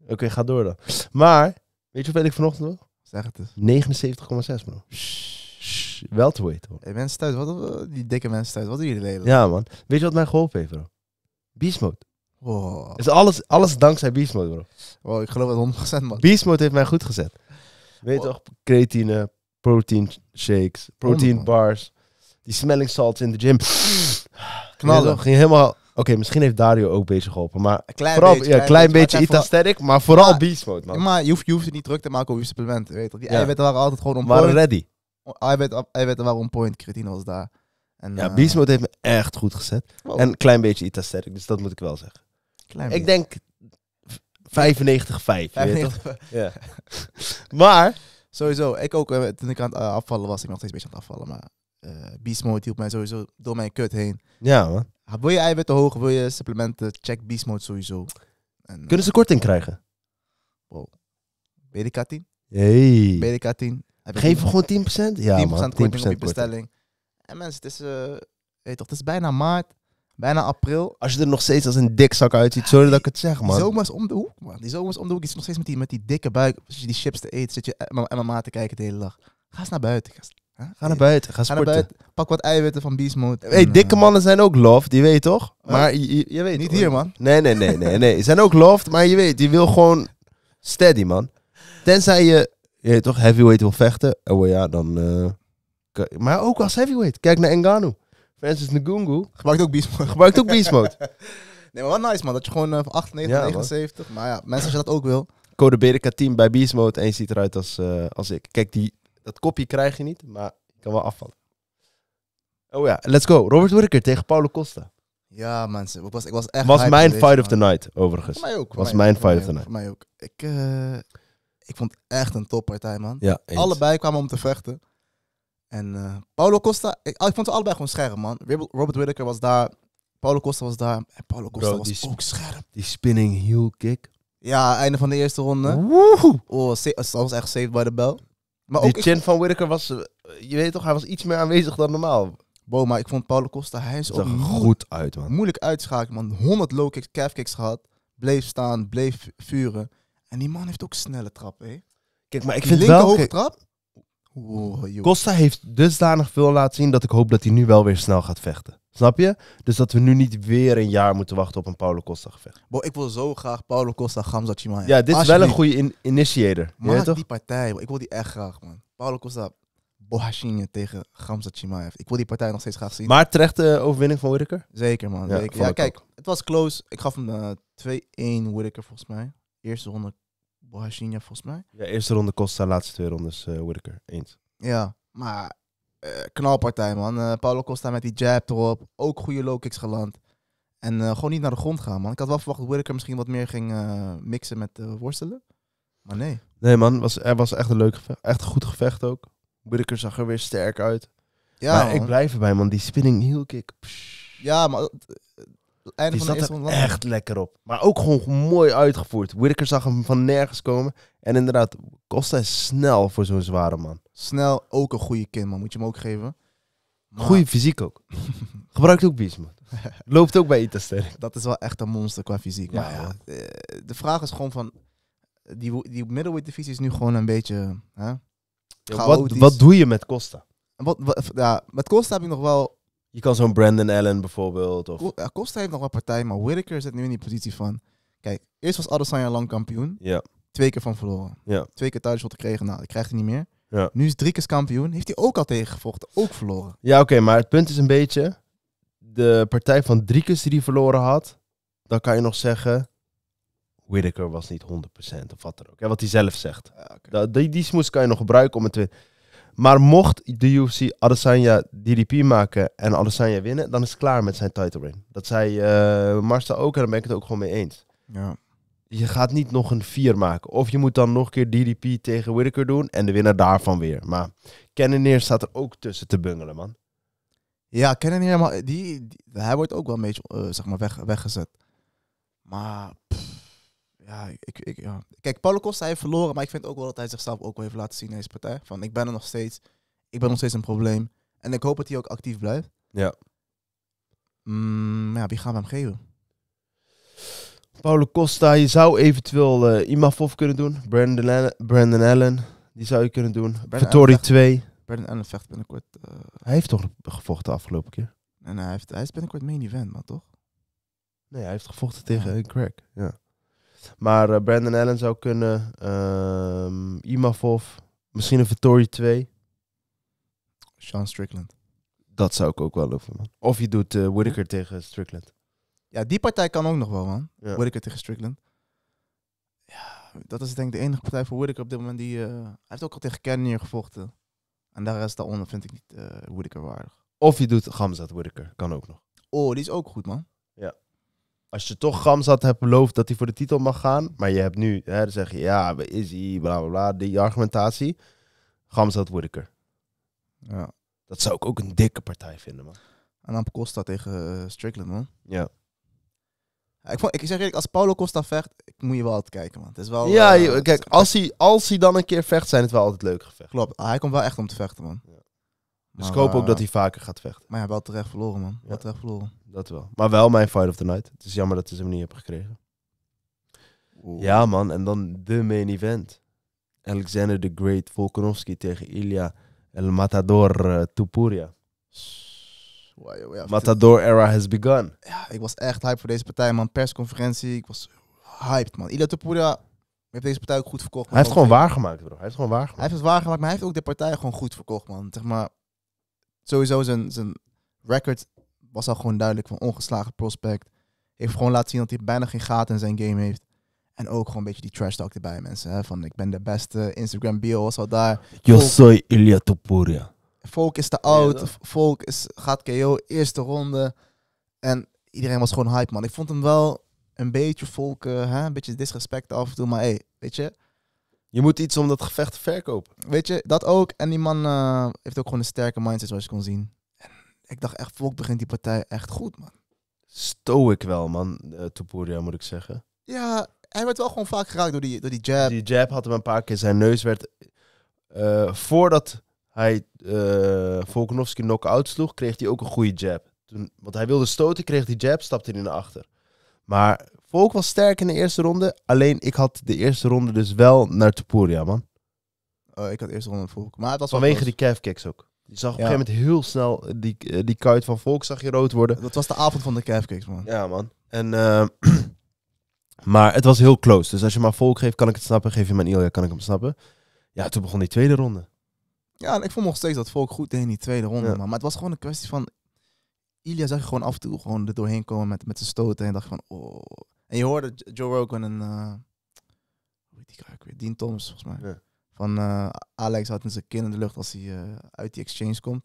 oké, okay, ga door dan. Maar, weet je hoeveel ik vanochtend nog? Zeg het eens. 79,6, bro. Wel te weten, hoor. Hey, mensen thuis, wat, die dikke mensen thuis, wat doen jullie lelijk? Ja, man. Weet je wat mij geholpen heeft, bro? Beast Is alles, alles dankzij Beast bro. ik geloof dat 100% man. Beast mode heeft mij goed gezet. Weet je toch, creatine, protein shakes, protein oh. bars. Die smelling salts in de gym. Knallen. Ging helemaal... Oké, misschien heeft Dario ook bezig geholpen, maar... Klein vooral, beetje, ja, klein, klein beetje, beetje maar vooral ja, man. Maar je hoeft, je hoeft het niet druk te maken over je supplementen, weet je Die ja. er waren altijd gewoon on point. Waren ready. Hij werd er on point, creatine was daar. En, ja, uh, heeft me echt goed gezet. En een klein beetje etastatic, dus dat moet ik wel zeggen. Klein ik denk 95-5. Ja. maar Sowieso, ik ook. Eh, toen ik aan het eh, afvallen was, ik nog steeds een beetje aan het afvallen. Maar eh Beast Mode hielp mij sowieso door mijn kut heen. Ja, man. Wil je eiwitten hoog, wil je supplementen, check Beast Mode sowieso. Eh, Kunnen ze korting krijgen? BDK10? Hey. BDK10. Geef gewoon 10%? Ja, 10% man. korting op je bestelling. En mensen, het is, eh, weet toch, het is bijna maart bijna april. Als je er nog steeds als een dik zak uitziet, sorry dat ik het zeg, man. Die zomers om de hoek, man. Die zomers om de hoek. Je nog steeds met die, met die dikke buik. Als je die chips te eten, zit je MMA te kijken de hele dag. Ga eens naar buiten, gast. Ga naar buiten, ga Ga naar buiten, pak wat eiwitten van Biesmoot. Hey, mm. dikke mannen zijn ook loved, die weet toch? Maar je, weet Niet hier, man. Nee, nee, nee, nee, nee. zijn ook loved, maar je weet, die wil gewoon steady, man. Tenzij je, je toch, heavyweight wil vechten. Oh ja, dan... Eh, maar ook als heavyweight. Kijk naar Engano. Francis Ngungu. Gebruikt ook beast mode. <laughs> Gebruikt ook beast <laughs> nee, maar wat nice man. Dat je gewoon uh, eh, 98, ja, 79. Maar ja, mensen als je dat ook wil. Code Berika 10 bij beast mode. En je ziet eruit als, uh, als ik. Kijk, die, dat kopje krijg je niet, maar je kan wel afvallen. Oh ja, let's go. Robert Whittaker tegen Paulo Costa. Ja, mensen. Ik was, ik was echt. Was mijn fight of the night, overigens. Voor mij ook. Was mijn fight of the night. Voor mij ook. Ik, uh, ik vond echt een toppartij, man. Allebei kwamen om te vechten. En eh, Paulo Costa, ah, ik, vond ze allebei gewoon scherp, man. Robert Whittaker was daar, Paulo Costa was daar. En Paulo Costa was ook scherp. Die spinning heel kick. Ja, einde van de eerste ronde. Woehoe. Oh, dat was echt saved by the bell. Maar die chin van Whittaker was, eh, je weet toch, hij was iets meer aanwezig dan normaal. Wow, maar ik vond Paulo Costa, hij is ook goed uit, man. Moeilijk uitschakelen, man. 100 low kicks, calf kicks gehad. Bleef staan, bleef vuren. En die man heeft ook snelle trap, hé. Kijk, maar ik vind linker wel... hoge trap Costa heeft dusdanig veel laten zien dat ik hoop dat hij nu wel weer snel gaat vechten. Snap je? Dus dat we nu niet weer een jaar moeten wachten op een Paulo Costa gevecht. Bo, ik wil zo graag Paulo Costa, Gamza Chimaev. Ja, dit is wel een goede initiator. Maak toch? die partij, ik wil die echt graag, man. Paulo Costa, Bohashinje tegen Gamza Chimaev. Ik wil die partij nog steeds graag zien. Maar terecht de eh, overwinning van Whittaker? Zeker, man. Ja, kijk, het was close. Ik gaf hem uh, eh, 2-1 Whittaker, volgens mij. Eerste ronde Bohashinja volgens mij. Ja, eerste ronde Costa, laatste twee rondes uh, Whitaker. Eens. Ja, maar eh, knalpartij man. Uh, Paulo Costa met die jab erop. Ook goede low kicks geland. En gewoon niet naar de grond gaan man. Ik had wel verwacht dat Whitaker misschien wat meer ging mixen met worstelen. Maar nee. Nee man, was, er was echt een leuk gevecht. Echt goed gevecht ook. Whitaker zag er weer sterk uit. Ja, man. ik blijf erbij man. Die spinning heel kick. Ja, maar die echt lekker op. Maar ook gewoon mooi uitgevoerd. Whitaker zag hem van nergens komen. En inderdaad, Costa is snel voor zo'n zware man. Snel, ook een goede kind, man. Moet je hem ook geven. Goede fysiek ook. <laughs> Gebruikt ook bies, man. <laughs> Loopt ook bij Itaster. Dat is wel echt een monster qua fysiek. maar ja, eh, de vraag is gewoon van... Die, die middleweight divisie is nu gewoon een beetje... Hè, wat, wat doe je met Costa? wat, ja, met Costa heb ik nog wel je kan zo'n Brandon Allen bijvoorbeeld. Of... kost Costa heeft nog wel partij, maar Whitaker zit nu in die positie van... Kijk, eerst was Adesanya lang kampioen. Ja. Twee keer van verloren. Ja. Twee keer thuis thuisshot gekregen. Nou, dat krijgt hij niet meer. Ja. Nu is drie keer kampioen. Heeft hij ook al tegengevochten. Ook verloren. Ja, oké. maar het punt is een beetje... De partij van keer die hij verloren had... Dan kan je nog zeggen... Whitaker was niet 100% of wat er ook. Hè, wat hij zelf zegt. die, die smoes kan je nog gebruiken om het te... Maar mocht de UFC Adesanya DDP maken en Adesanya winnen, dan is het klaar met zijn title win. Dat zei uh, eh, Marsta ook en daar ben ik het ook gewoon mee eens. Ja. Je gaat niet nog een 4 maken. Of je moet dan nog een keer DDP tegen Whittaker doen en de winnaar daarvan weer. Maar Cannonier staat er ook tussen te bungelen, man. Ja, Cannonier, die, die, hij wordt ook wel een beetje eh, zeg maar weg, weggezet. Maar ja, ik, ik, ja. Kijk, Paulo Costa heeft verloren, maar ik vind ook wel dat hij zichzelf ook wel heeft laten zien in deze partij. Van ik ben er nog steeds, ik ben nog steeds een probleem. En ik hoop dat hij ook actief blijft. Ja. Mm, ja, wie gaan we hem geven? Paulo Costa, je zou eventueel uh, eh, Imafov kunnen doen. Brandon Allen, Brandon Allen, die zou je kunnen doen. Vittori 2. Brandon Allen vecht binnenkort. Eh, hij heeft toch gevochten de afgelopen keer? En hij, heeft, hij is binnenkort main event, man, toch? Nee, hij heeft gevochten tegen een Greg. Ja. Maar eh, Brandon Allen zou kunnen. Um, ehm, Imavov. Misschien een Vittori 2. Sean Strickland. Dat zou ik ook wel over, man. Of je doet uh, tegen Strickland. Ja, die partij kan ook nog wel, man. Ja. tegen Strickland. Ja, dat is denk ik de enige partij voor Whittaker op dit moment. Die, eh, hij heeft ook al tegen Kenny gevochten. En daar is daaronder vind ik niet uh, waardig. Of je doet Gamzat Whittaker. Kan ook nog. Oh, die is ook goed, man. Ja als je toch Gamzat hebt beloofd dat hij voor de titel mag gaan, maar je hebt nu, hè, dan zeg je ja, is hij, bla bla bla, die argumentatie. Gamzat ik Ja. Dat zou ik ook een dikke partij vinden, man. En dan Costa tegen eh, Strickland, man. Ja. ik, vond, ik zeg eerlijk, als Paulo Costa vecht, ik moet je wel altijd kijken, man. Het is wel, ja, eh, kijk, als hij, als hij dan een keer vecht, zijn het wel altijd leuke gevecht. Klopt, ah, hij komt wel echt om te vechten, man. Ja. Dus ik hoop ook dat eh, hij vaker gaat vechten. Maar ja, wel terecht verloren, man. Wel terecht verloren. Dat wel. Maar wel mijn fight of the night. Het is jammer dat ze hem niet hebben gekregen. Ja, man. En dan de main event. Alexander the Great Volkanovski tegen Ilya El Matador uh, Tupuria. Matador era has begun. Ja, ik was echt hyped voor deze partij, man. Persconferentie, ik was hyped, man. Ilya Tupuria heeft deze partij ook goed verkocht. Hij heeft gewoon waargemaakt, bro. Hij heeft gewoon waargemaakt. Hij heeft het waargemaakt, maar hij heeft ook de partij gewoon goed verkocht, man. Zeg maar, sowieso zijn, zijn record was al gewoon duidelijk van ongeslagen prospect. Heeft gewoon laten zien dat hij bijna geen gaten in zijn game heeft. En ook gewoon een beetje die trash talk erbij, mensen. Hè? Van ik ben de beste, Instagram bio was al daar. Yo soy Ilya Volk is te oud, Volk is, gaat KO, eerste ronde. En iedereen was gewoon hype, man. Ik vond hem wel een beetje Volk, hè? een beetje disrespect af en toe. Maar hey, weet je, je moet iets om dat gevecht te verkopen. Weet je, dat ook. En die man eh, heeft ook gewoon een sterke mindset, zoals je kon zien. En ik dacht echt, Volk begint die partij echt goed, man. ik wel, man. Uh, Topuria, moet ik zeggen. Ja, hij werd wel gewoon vaak geraakt door die, door die jab. Die jab had hem een paar keer. Zijn neus werd... Eh, voordat hij uh, Volkanovski knock-out sloeg, kreeg hij ook een goede jab. Toen, want hij wilde stoten, kreeg die jab, stapte hij naar achter. Maar Volk was sterk in de eerste ronde. Alleen ik had de eerste ronde dus wel naar Topuria, man. Oh, ik had de eerste ronde Volk. Maar het was Vanwege die calf kicks ook. Je zag op een gegeven moment heel snel eh, die, eh, die kuit van Volk zag je rood worden. Dat was de avond van de calf kicks, man. Ja, man. En, eh, <clears throat> maar het was heel close. Dus als je maar Volk geeft, kan ik het snappen. Geef je mijn Ilya, kan ik hem snappen. Ja, toen begon die tweede ronde. Ja, ik vond nog steeds dat Volk goed deed in die tweede ronde. Man. Maar het was gewoon een kwestie van... Ilya zag je gewoon af en toe gewoon er doorheen komen met, met zijn stoten. En dacht van, oh... En je hoorde Joe Rogan en... Uh, hoe die ook weer? Dean Thomas, volgens mij. Van eh, Alex had in zijn kind in de lucht als hij eh, uit die exchange komt.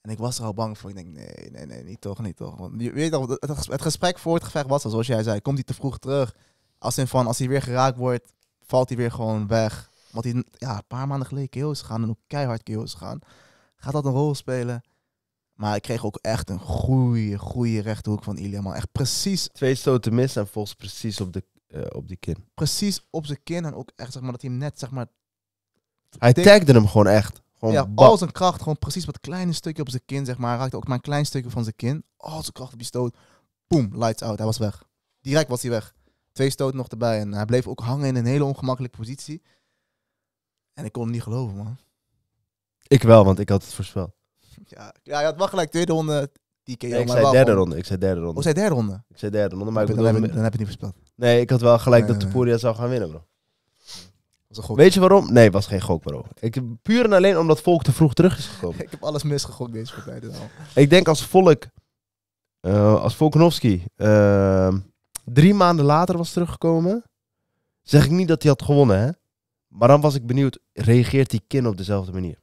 En ik was er al bang voor. Ik denk, nee, nee, nee, niet toch, niet toch. Want je weet al, het, gesprek voor het gevecht was al, zoals jij zei. Komt hij te vroeg terug? Als in van, als hij weer geraakt wordt, valt hij weer gewoon weg. Want hij, ja, een paar maanden geleden keels gaan en ook keihard keels gaan. Gaat dat een rol spelen? Maar ik kreeg ook echt een goede, goede rechterhoek van Ilya, man. Echt precies. Twee stoten mis en volgens precies op, de, eh, op die kin. Precies op zijn kin en ook echt, zeg maar, dat hij hem net, zeg maar... Hij tagde hem gewoon echt. Gewoon ja, al zijn kracht, gewoon precies wat kleine stukje op zijn kin, zeg maar. Hij raakte ook maar een klein stukje van zijn kin. Al zijn kracht op die stoot. Boom, lights out. Hij was weg. Direct was hij weg. Twee stoten nog erbij. En hij bleef ook hangen in een hele ongemakkelijke positie. En ik kon hem niet geloven, man. Ik wel, want ik had het voorspeld. Ja, ja, je had wel gelijk tweede ronde. Die keer nee, ik zei derde ronde. Ik zei derde ronde. Oh, zei derde ronde? Ik zei derde ronde, maar Dan, heb, je, je niet verspeld. Nee, ik had wel gelijk dat nee, zou gaan winnen, bro. Weet je waarom? Nee, was geen gok, bro. Ik, puur en alleen omdat Volk te vroeg terug is gekomen. <laughs> Ik heb alles misgegokt deze partij. Dus al. ik denk als Volk... Eh, als Volkanovski eh, drie maanden later was teruggekomen... Zeg ik niet dat hij had gewonnen, hè? Maar dan was ik benieuwd, reageert die kin op dezelfde manier?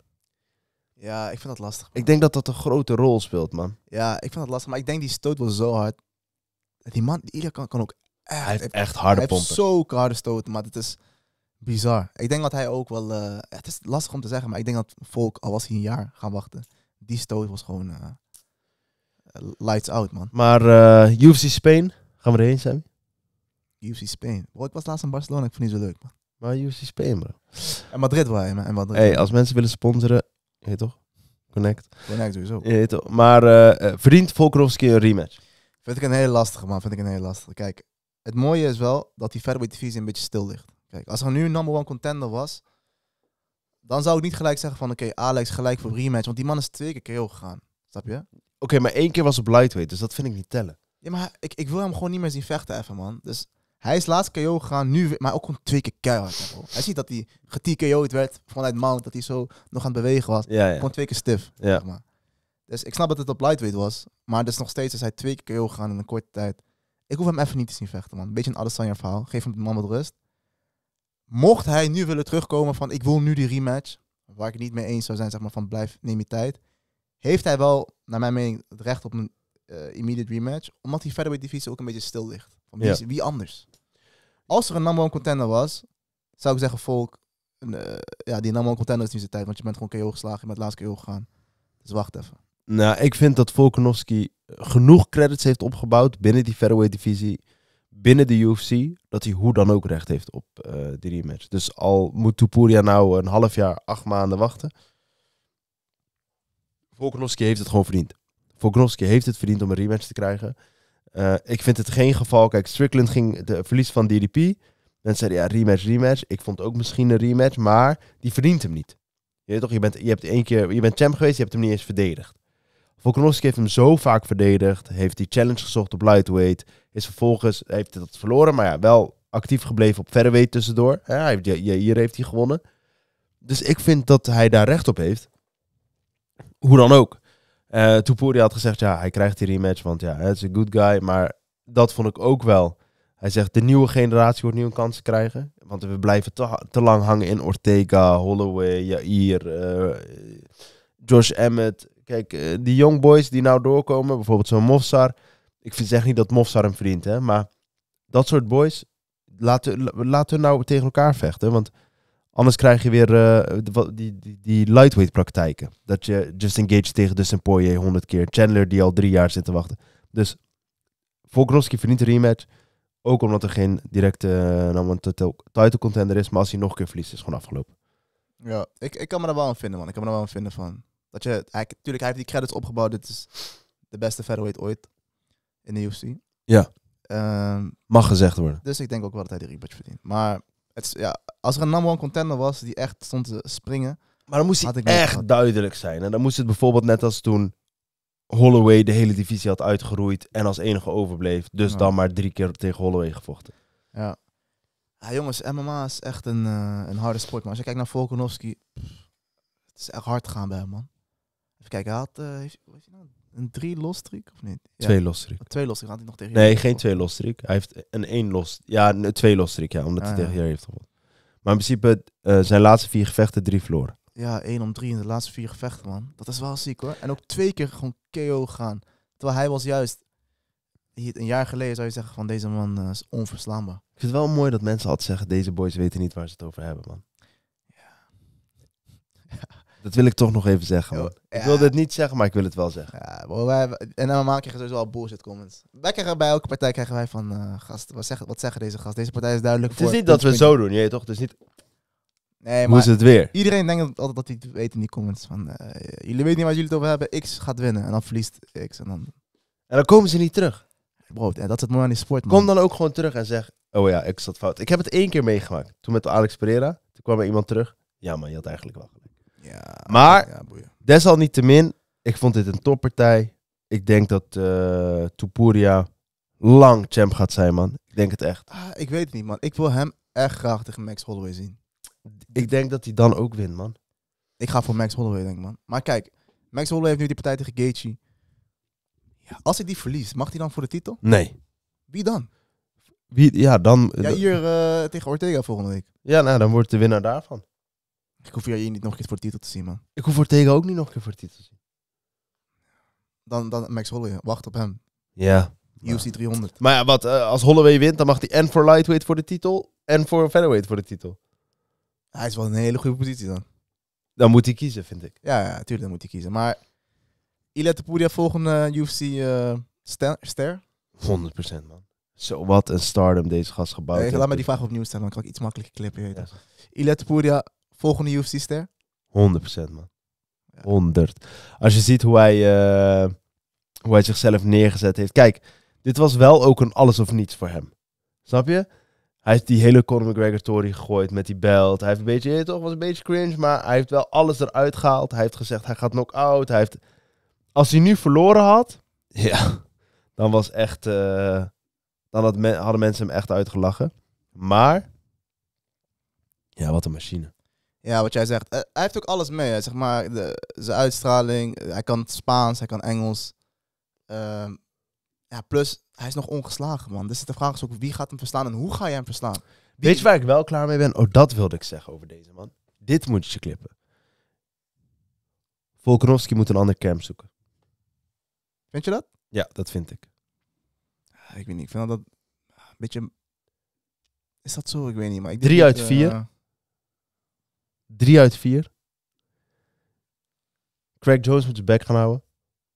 Ja, ik vind dat lastig. Ik denk dat dat een grote rol speelt, man. Ja, ik vind dat lastig. Maar ik denk die stoot was zo hard. Die man, iedereen kan, ook echt... Hij heeft echt harde hij pompen. heeft zulke harde stoten, maar het is bizar. Ik denk dat hij ook wel... Eh, het is lastig om te zeggen, maar ik denk dat Volk, al was hij een jaar gaan wachten, die stoot was gewoon eh, eh, lights out, man. Maar eh UFC Spain, gaan we erheen, Sammy? UFC Spain. Bro, ik was laatst in Barcelona, ik vond niet zo leuk, man. Maar UFC Spain, bro. En Madrid wel, hè, man. En Hey, als mensen willen sponsoren, heet toch? Connect. Connect sowieso. Heet toch? Maar uh, verdient keer een rematch? Vind ik een hele lastige, man. Vind ik een hele lastige. Kijk, het mooie is wel dat die de divisie een beetje stil ligt. Kijk, als er nu een number one contender was, dan zou ik niet gelijk zeggen van oké, Alex gelijk voor rematch. Want die man is twee keer KO gegaan. Snap je? Oké, maar één keer was op lightweight, dus dat vind ik niet tellen. Ja, maar ik, ik wil hem gewoon niet meer zien vechten even, man. Dus hij is laatst KO gegaan, nu, maar ook gewoon twee keer keihard. Hij ziet dat hij getie werd vanuit Mount, dat hij zo nog aan het bewegen was. Ja, Gewoon twee keer stif. Ja. Zeg maar. Dus ik snap dat het op lightweight was, maar dus nog steeds is hij twee keer KO gegaan in een korte tijd. Ik hoef hem even niet te zien vechten, man. Beetje een Adesanya verhaal. Geef hem de man met rust. Mocht hij nu willen terugkomen van ik wil nu die rematch, waar ik niet mee eens zou zijn, zeg maar van blijf, neem je tijd. Heeft hij wel, naar mijn mening, het recht op een eh, immediate rematch, omdat die featherweight divisie ook een beetje stil ligt. Van wie, wie anders? als er een number one contender was, zou ik zeggen, Volk, eh, ja, die number one contender is niet zijn tijd, want je bent gewoon KO geslagen, je bent laatste KO gegaan. Dus wacht even. Nou, ik vind dat Volkanovski genoeg credits heeft opgebouwd binnen die featherweight divisie, binnen de UFC, dat hij hoe dan ook recht heeft op eh, die rematch. Dus al moet Tupuria nou een half jaar, acht maanden wachten, Volkanovski heeft het gewoon verdiend. Volkanovski heeft het verdiend om een rematch te krijgen. Eh, ik vind het geen geval. Kijk, Strickland ging de verlies van DDP. Mensen zeiden ja, rematch, rematch. Ik vond ook misschien een rematch, maar die verdient hem niet. Je, toch, je, bent, je, hebt één keer, je bent champ geweest, je hebt hem niet eens verdedigd. Volkanovski heeft hem zo vaak verdedigd. Heeft die challenge gezocht op lightweight. Is vervolgens, heeft dat verloren, maar ja, wel actief gebleven op featherweight tussendoor. hier heeft hij gewonnen. Dus ik vind dat hij daar recht op heeft. Hoe dan ook. Uh, eh, Puri had gezegd, ja, hij krijgt die rematch, want ja, hij is een good guy. Maar dat vond ik ook wel. Hij zegt, de nieuwe generatie wordt nu een kans krijgen. Want we blijven te, lang hangen in Ortega, Holloway, Jair, uh, Josh Emmett. Kijk, eh, die young boys die nou doorkomen, bijvoorbeeld zo'n Mofsar. Ik zeg niet dat Mofsar een vriend. hè, maar dat soort boys, laten, laten nou tegen elkaar vechten. Want Anders krijg je weer eh, die, die, die, lightweight praktijken. Dat je Justin Gage tegen Dustin Poirier honderd keer. Chandler die al drie jaar zit te wachten. Dus Volkanovski verdient een rematch. Ook omdat er geen directe uh, title contender is. Maar als hij nog een keer verliest, is het gewoon afgelopen. Ja, ik, ik kan me er wel aan vinden, man. Ik kan me er wel aan vinden van. Dat je, hij, tuurlijk, hij heeft die credits opgebouwd. Dit is de beste featherweight ooit in de UFC. Ja. Ehm, Mag gezegd worden. Dus ik denk ook wel dat hij die rematch verdient. Maar ja, als er een number one contender was die echt stond te springen. Maar dan moest hij echt duidelijk zijn. En dan moest het bijvoorbeeld net als toen Holloway de hele divisie had uitgeroeid en als enige overbleef. Dus dan maar drie keer tegen Holloway gevochten. Ja. ja jongens, MMA is echt een, eh, een harde sport. Maar als je kijkt naar Volkanovski, het is echt hard gaan bij hem, man. Even kijken, hij had eh, een drie losstreek of niet? Ja. Twee losstreek. Oh, twee losstreek had hij nog tegen Nee, geen twee trick. Hij heeft een één los. Ja, een twee trick ja, omdat hij ah, tegen hier heeft gewonnen. Maar in principe eh, zijn laatste vier gevechten drie verloren. Ja, één om drie in de laatste vier gevechten, man. Dat is wel ziek hoor. En ook twee keer gewoon KO gaan. Terwijl hij was juist een jaar geleden zou je zeggen van deze man eh, is onverslaanbaar. Ik vind het wel mooi dat mensen altijd zeggen, deze boys weten niet waar ze het over hebben, man. ja. <laughs> Dat wil ik toch nog even zeggen. Ik wil dit niet zeggen, maar ik wil het wel zeggen. Ja, wij, en normaal krijgen we sowieso al bullshit comments. Wij krijgen eh, bij elke partij krijgen wij van uh, gast, wat zeggen, wat zeggen deze gast? Deze partij is duidelijk het voor. Het is niet dat we zo doen, je toch? Het is niet. Nee, maar Hoe is het weer? Iedereen denkt altijd dat hij weet in die comments. Van, eh, jullie weten niet waar jullie het over hebben. X gaat winnen en dan verliest X. En dan, en dan komen ze niet terug. Bro, dat is het mooie aan die sport. Kom dan ook gewoon terug en zeg: Oh ja, ik zat fout. Ik heb het één keer meegemaakt. Toen met Alex Pereira. Toen kwam er iemand terug. Ja, maar je had eigenlijk wel ja, maar ja, desalniettemin, ik vond dit een toppartij. Ik denk dat uh, lang champ gaat zijn, man. Ik denk het echt. Ah, ik weet het niet, man. Ik wil hem echt graag tegen Max Holloway zien. Ik denk dat hij dan ook wint, man. Ik ga voor Max Holloway, denk ik, man. Maar kijk, Max Holloway heeft nu die partij tegen Gaethje. Ja, als hij die verliest, mag hij dan voor de titel? Nee. Wie dan? Wie, ja, dan... Ja, hier eh, tegen Ortega volgende week. Ja, nou, dan wordt de winnaar daarvan. Ik hoef jij niet nog een keer voor titel te zien, man. Ik hoef tegen ook niet nog een keer voor titel te zien. Dan, dan Max Holloway, wacht op hem. Ja. UFC 300. Maar ja, wat, eh, als Holloway wint, dan mag hij en voor lightweight voor de titel en voor featherweight voor de titel. Hij is wel een hele goede positie dan. Dan moet hij kiezen, vind ik. Ja, ja tuurlijk, dan moet hij kiezen. Maar Ilet Tepuria volgende eh, UFC eh, ster? 100% man. Zo, wat een stardom deze gast gebouwd. laat me die vraag opnieuw stellen, dan kan ik iets makkelijker clippen je Volgende UFC-ster? 100% man. 100. Als je ziet hoe hij, eh, hoe hij zichzelf neergezet heeft. Kijk, dit was wel ook een alles of niets voor hem. Snap je? Hij heeft die hele Conor McGregor tory gegooid met die belt. Hij heeft een beetje, het eh, toch, was een beetje cringe, maar hij heeft wel alles eruit gehaald. Hij heeft gezegd, hij gaat knock-out. Hij heeft... Als hij nu verloren had, ja, dan was echt, eh, dan hadden mensen hem echt uitgelachen. Maar, ja, wat een machine. Ja, wat jij zegt. Eh, hij heeft ook alles mee. Hè. Zeg maar, de, zijn uitstraling. Eh, hij kan Spaans, hij kan Engels. Ehm, ja, plus, hij is nog ongeslagen, man. Dus de vraag is ook, wie gaat hem verslaan en hoe ga jij hem verslaan? Weet je waar ik wel klaar mee ben? Oh, dat wilde ik zeggen over deze man. Dit moet je klippen. Volkanovski moet een ander camp zoeken. Vind je dat? Ja, dat vind ik. Ah, ik weet niet, ik vind dat, dat een beetje... Is dat zo? Ik weet niet, maar... Ik Drie uit vier. Eh, Drie uit vier. Craig Jones moet zijn bek gaan houden.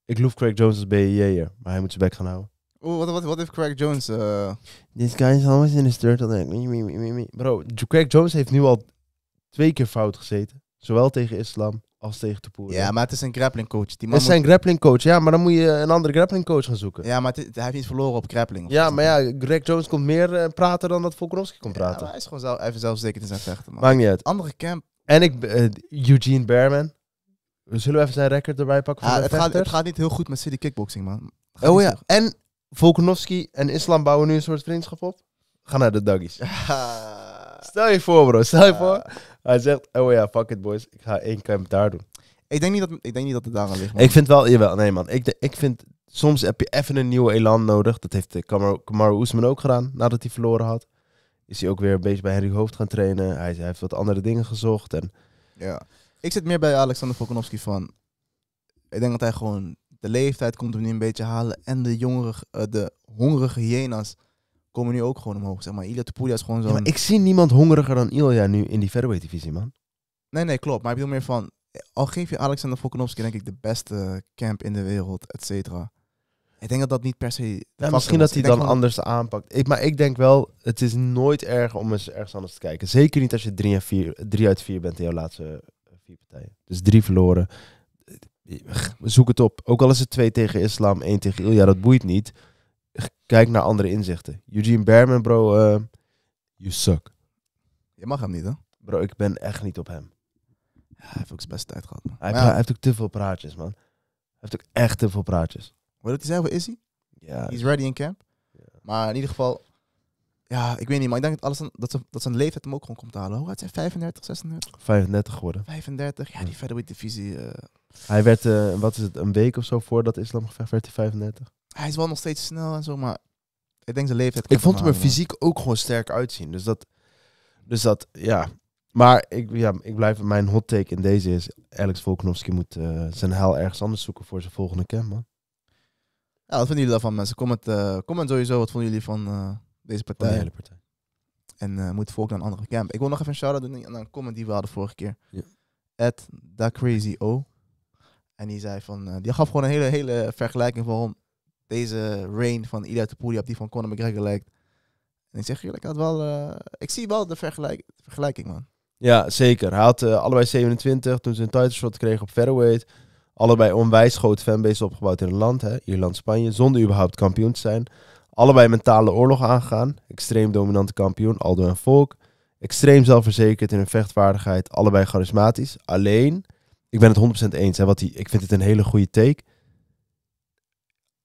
Ik loef Craig Jones als BJ'er, maar hij moet zijn bek gaan houden. Oh, wat, wat, wat heeft Craig Jones... Uh... This guy is always in his dirt. Bro, Craig Jones heeft nu al twee keer fout gezeten. Zowel tegen islam als tegen Topoer. Ja, maar het is een grappling coach. Die man het is zijn grappling coach, ja, maar dan moet je een andere grappling coach gaan zoeken. Ja, maar hij heeft niet verloren op grappling. Ja, maar ja, Greg Jones komt meer eh, praten dan dat Volkanovski kon praten. Ja, hij is gewoon zelf, even zelfzeker in zijn vechten. Man. Maakt niet uit. Andere camp, en ik, uh, Eugene We Zullen we even zijn record erbij pakken? het, gaat, het, gaat, niet heel goed met City Kickboxing, man. oh ja, en Volkanovski en Islam bouwen nu een soort vriendschap op. Ga naar de Daggies. <laughs> stel je voor, bro. Stel je voor. Hij zegt, oh ja, fuck it, boys. Ik ga één camp daar doen. Ik denk niet dat, ik denk niet dat het aan ligt, Ik vind wel, jawel. Nee, man. Ik, ik vind, soms heb je even een nieuwe elan nodig. Dat heeft eh, Kamaro Oesman ook gedaan, nadat hij verloren had is hij ook weer een beetje bij Henry Hoofd gaan trainen. Hij, heeft wat andere dingen gezocht. En... Ja. Ik zit meer bij Alexander Volkanovski van... Ik denk dat hij gewoon... De leeftijd komt hem nu een beetje halen. En de, jongere, eh, de hongerige Jena's komen nu ook gewoon omhoog. Zeg maar, Ilya Topuria is gewoon zo. ik zie niemand hongeriger dan Ilya nu in die featherweight divisie, man. Nee, nee, klopt. Maar ik bedoel meer van... Al geef je Alexander Volkanovski denk ik de beste camp in de wereld, et cetera. Ik denk dat dat niet per se. misschien dat hij dan anders aanpakt. Ik, maar ik denk wel, het is nooit erg om eens ergens anders te kijken. Zeker niet als je drie, en vier, drie uit vier bent in jouw laatste eh, vier partijen. Dus drie verloren. Zoek het op. Ook al is het twee tegen Islam, één tegen Ilja, dat boeit niet. Kijk naar andere inzichten. Eugene Berman, bro, uh, you suck. Je mag hem niet, hè? Bro, ik ben echt niet op hem. Ja, hij heeft ook zijn beste tijd gehad. hij heeft ook te veel praatjes, man. Hij heeft ook echt te veel praatjes. Wat doet hij zelf? Is hij? Ja. He's ready in camp. Maar in ieder geval, ja, ik weet niet, maar ik denk dat, alles aan, dat, dat zijn leeftijd hem ook gewoon komt halen. Hoe oud zijn 35, 36? 35 geworden. 35, ja, die featherweight divisie. Uh... Eh. Hij werd, eh, wat is het, een week of zo voordat Islam gevecht werd 35. Hij is wel nog steeds snel en zo, maar ik denk zijn leeftijd. Ik vond hem, fysiek ook gewoon sterk uitzien. Dus dat, dus dat ja. Maar ik, ja, ik blijf, mijn hot take in deze is, Alex Volkanovski moet eh, zijn haal ergens anders zoeken voor zijn volgende camp, man. Ja, wat vinden jullie daarvan, mensen? Comment, uh, comment sowieso, wat vonden jullie van eh, deze partij? hele partij. En eh, moet volk naar een andere camp. Ik wil nog even een shout-out doen aan een comment die we hadden vorige keer. Ja. crazy O. En die zei van, die gaf gewoon een hele, hele vergelijking van deze rain van Ida Tepoelia op die van Conor McGregor lijkt. En ik zeg eerlijk, had wel, ik zie wel de vergelijk, vergelijking, man. Ja, zeker. Hij had allebei 27 toen ze een title shot kregen op featherweight. Allebei onwijs groot fanbase opgebouwd in het land, hè? Ierland, Spanje, zonder überhaupt kampioen te zijn. Allebei mentale oorlog aangegaan. Extreem dominante kampioen, Aldo en Volk. Extreem zelfverzekerd in hun vechtvaardigheid. Allebei charismatisch. Alleen, ik ben het 100% eens. Hè, wat die, ik vind het een hele goede take.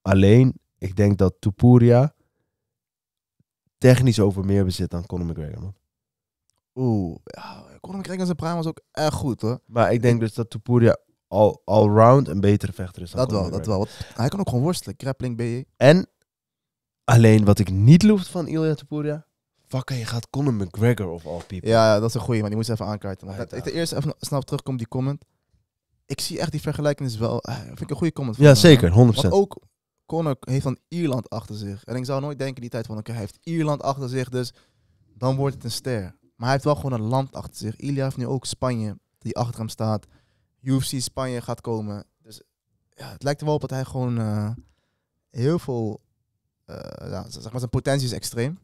Alleen, ik denk dat Tupuria technisch over meer bezit dan Conor McGregor, Oeh, Conor McGregor zijn prime was ook echt goed, hoor. Maar ik denk dus dat Tupuria all, round een betere vechter is. dat wel, dat wel. hij kan ook gewoon worstelen. Grappling BJ. En alleen wat ik niet loef van Ilya Topuria. Fucking, je gaat Conor McGregor of all people. Ja, dat is een goeie, man. die moet je even aankaarten. Maar ik eerst even snel terugkom die comment. Ik zie echt die vergelijking is wel... Eh, vind ik een goede comment. ja, zeker. 100%. Want ook Conor heeft dan Ierland achter zich. En ik zou nooit denken die tijd van... Oké, okay, hij heeft Ierland achter zich, dus dan wordt het een ster. Maar hij heeft wel gewoon een land achter zich. Ilya heeft nu ook Spanje, die achter hem staat. UFC Spanje gaat komen. Dus ja, het lijkt er wel op dat hij gewoon eh, heel veel... Eh, zeg maar zijn potentie is extreem.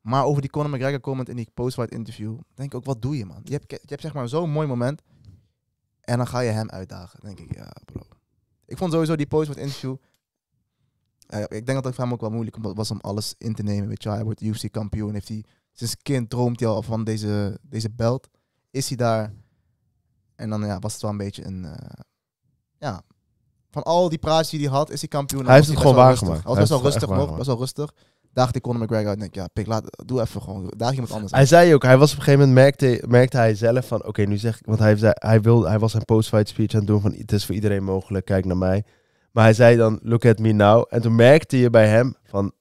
Maar over die Conor McGregor komend in die post-fight interview... denk ik ook, wat doe je, man? Je hebt, je hebt zeg maar zo'n mooi moment... en dan ga je hem uitdagen. denk ik, ja, bro. Ik vond sowieso die post-fight interview... Eh, ik denk dat het voor hem ook wel moeilijk was om alles in te nemen. Weet je, hij wordt UFC-kampioen. Heeft hij, sinds kind droomt hij al van deze, deze belt. Is hij daar en dan ja, was het wel een beetje een... Eh, ja, van al die praatjes die hij had, is hij kampioen. Hij heeft het gewoon waargemaakt. Hij was best wel rustig nog, Was wel rustig. Daagde Conor McGregor uit Ik denk ja, pik, laat, doe even gewoon, daag iemand anders. Hij zei ook, hij was op een gegeven moment, merkte, merkte hij zelf van, oké, nu zeg ik, want hij, hij, wilde, hij was zijn post-fight speech aan het doen van, het is voor iedereen mogelijk, kijk naar mij. Maar hij zei dan, look at me now. En toen merkte je bij hem van,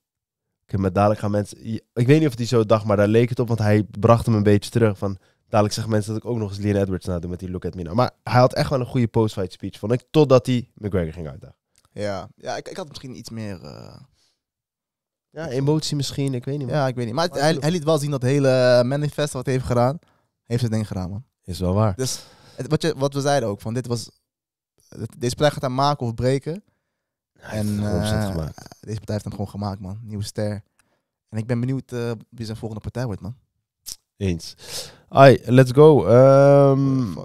gaan mensen, ik weet niet of hij zo dacht, maar daar leek het op, want hij bracht hem een beetje terug van, Dadelijk zeggen mensen dat ik ook nog eens Leon Edwards doen met die look at me now. Maar hij had echt wel een goede fight speech, vond ik. Totdat hij McGregor ging uitdagen. Ja, ja ik, ik had misschien iets meer... Eh, ja, emotie misschien, ik weet niet. Man. Ja, ik weet niet. Maar hij, hij, liet wel zien dat hele manifest wat hij heeft gedaan, heeft zijn ding gedaan, man. Is wel waar. Dus wat, je, wat we zeiden ook, van dit was... Deze partij gaat hem maken of breken. en eh, deze partij heeft hem gewoon gemaakt, man. Nieuwe ster. En ik ben benieuwd eh, wie zijn volgende partij wordt, man. Eens. Ai, let's go. Ehm,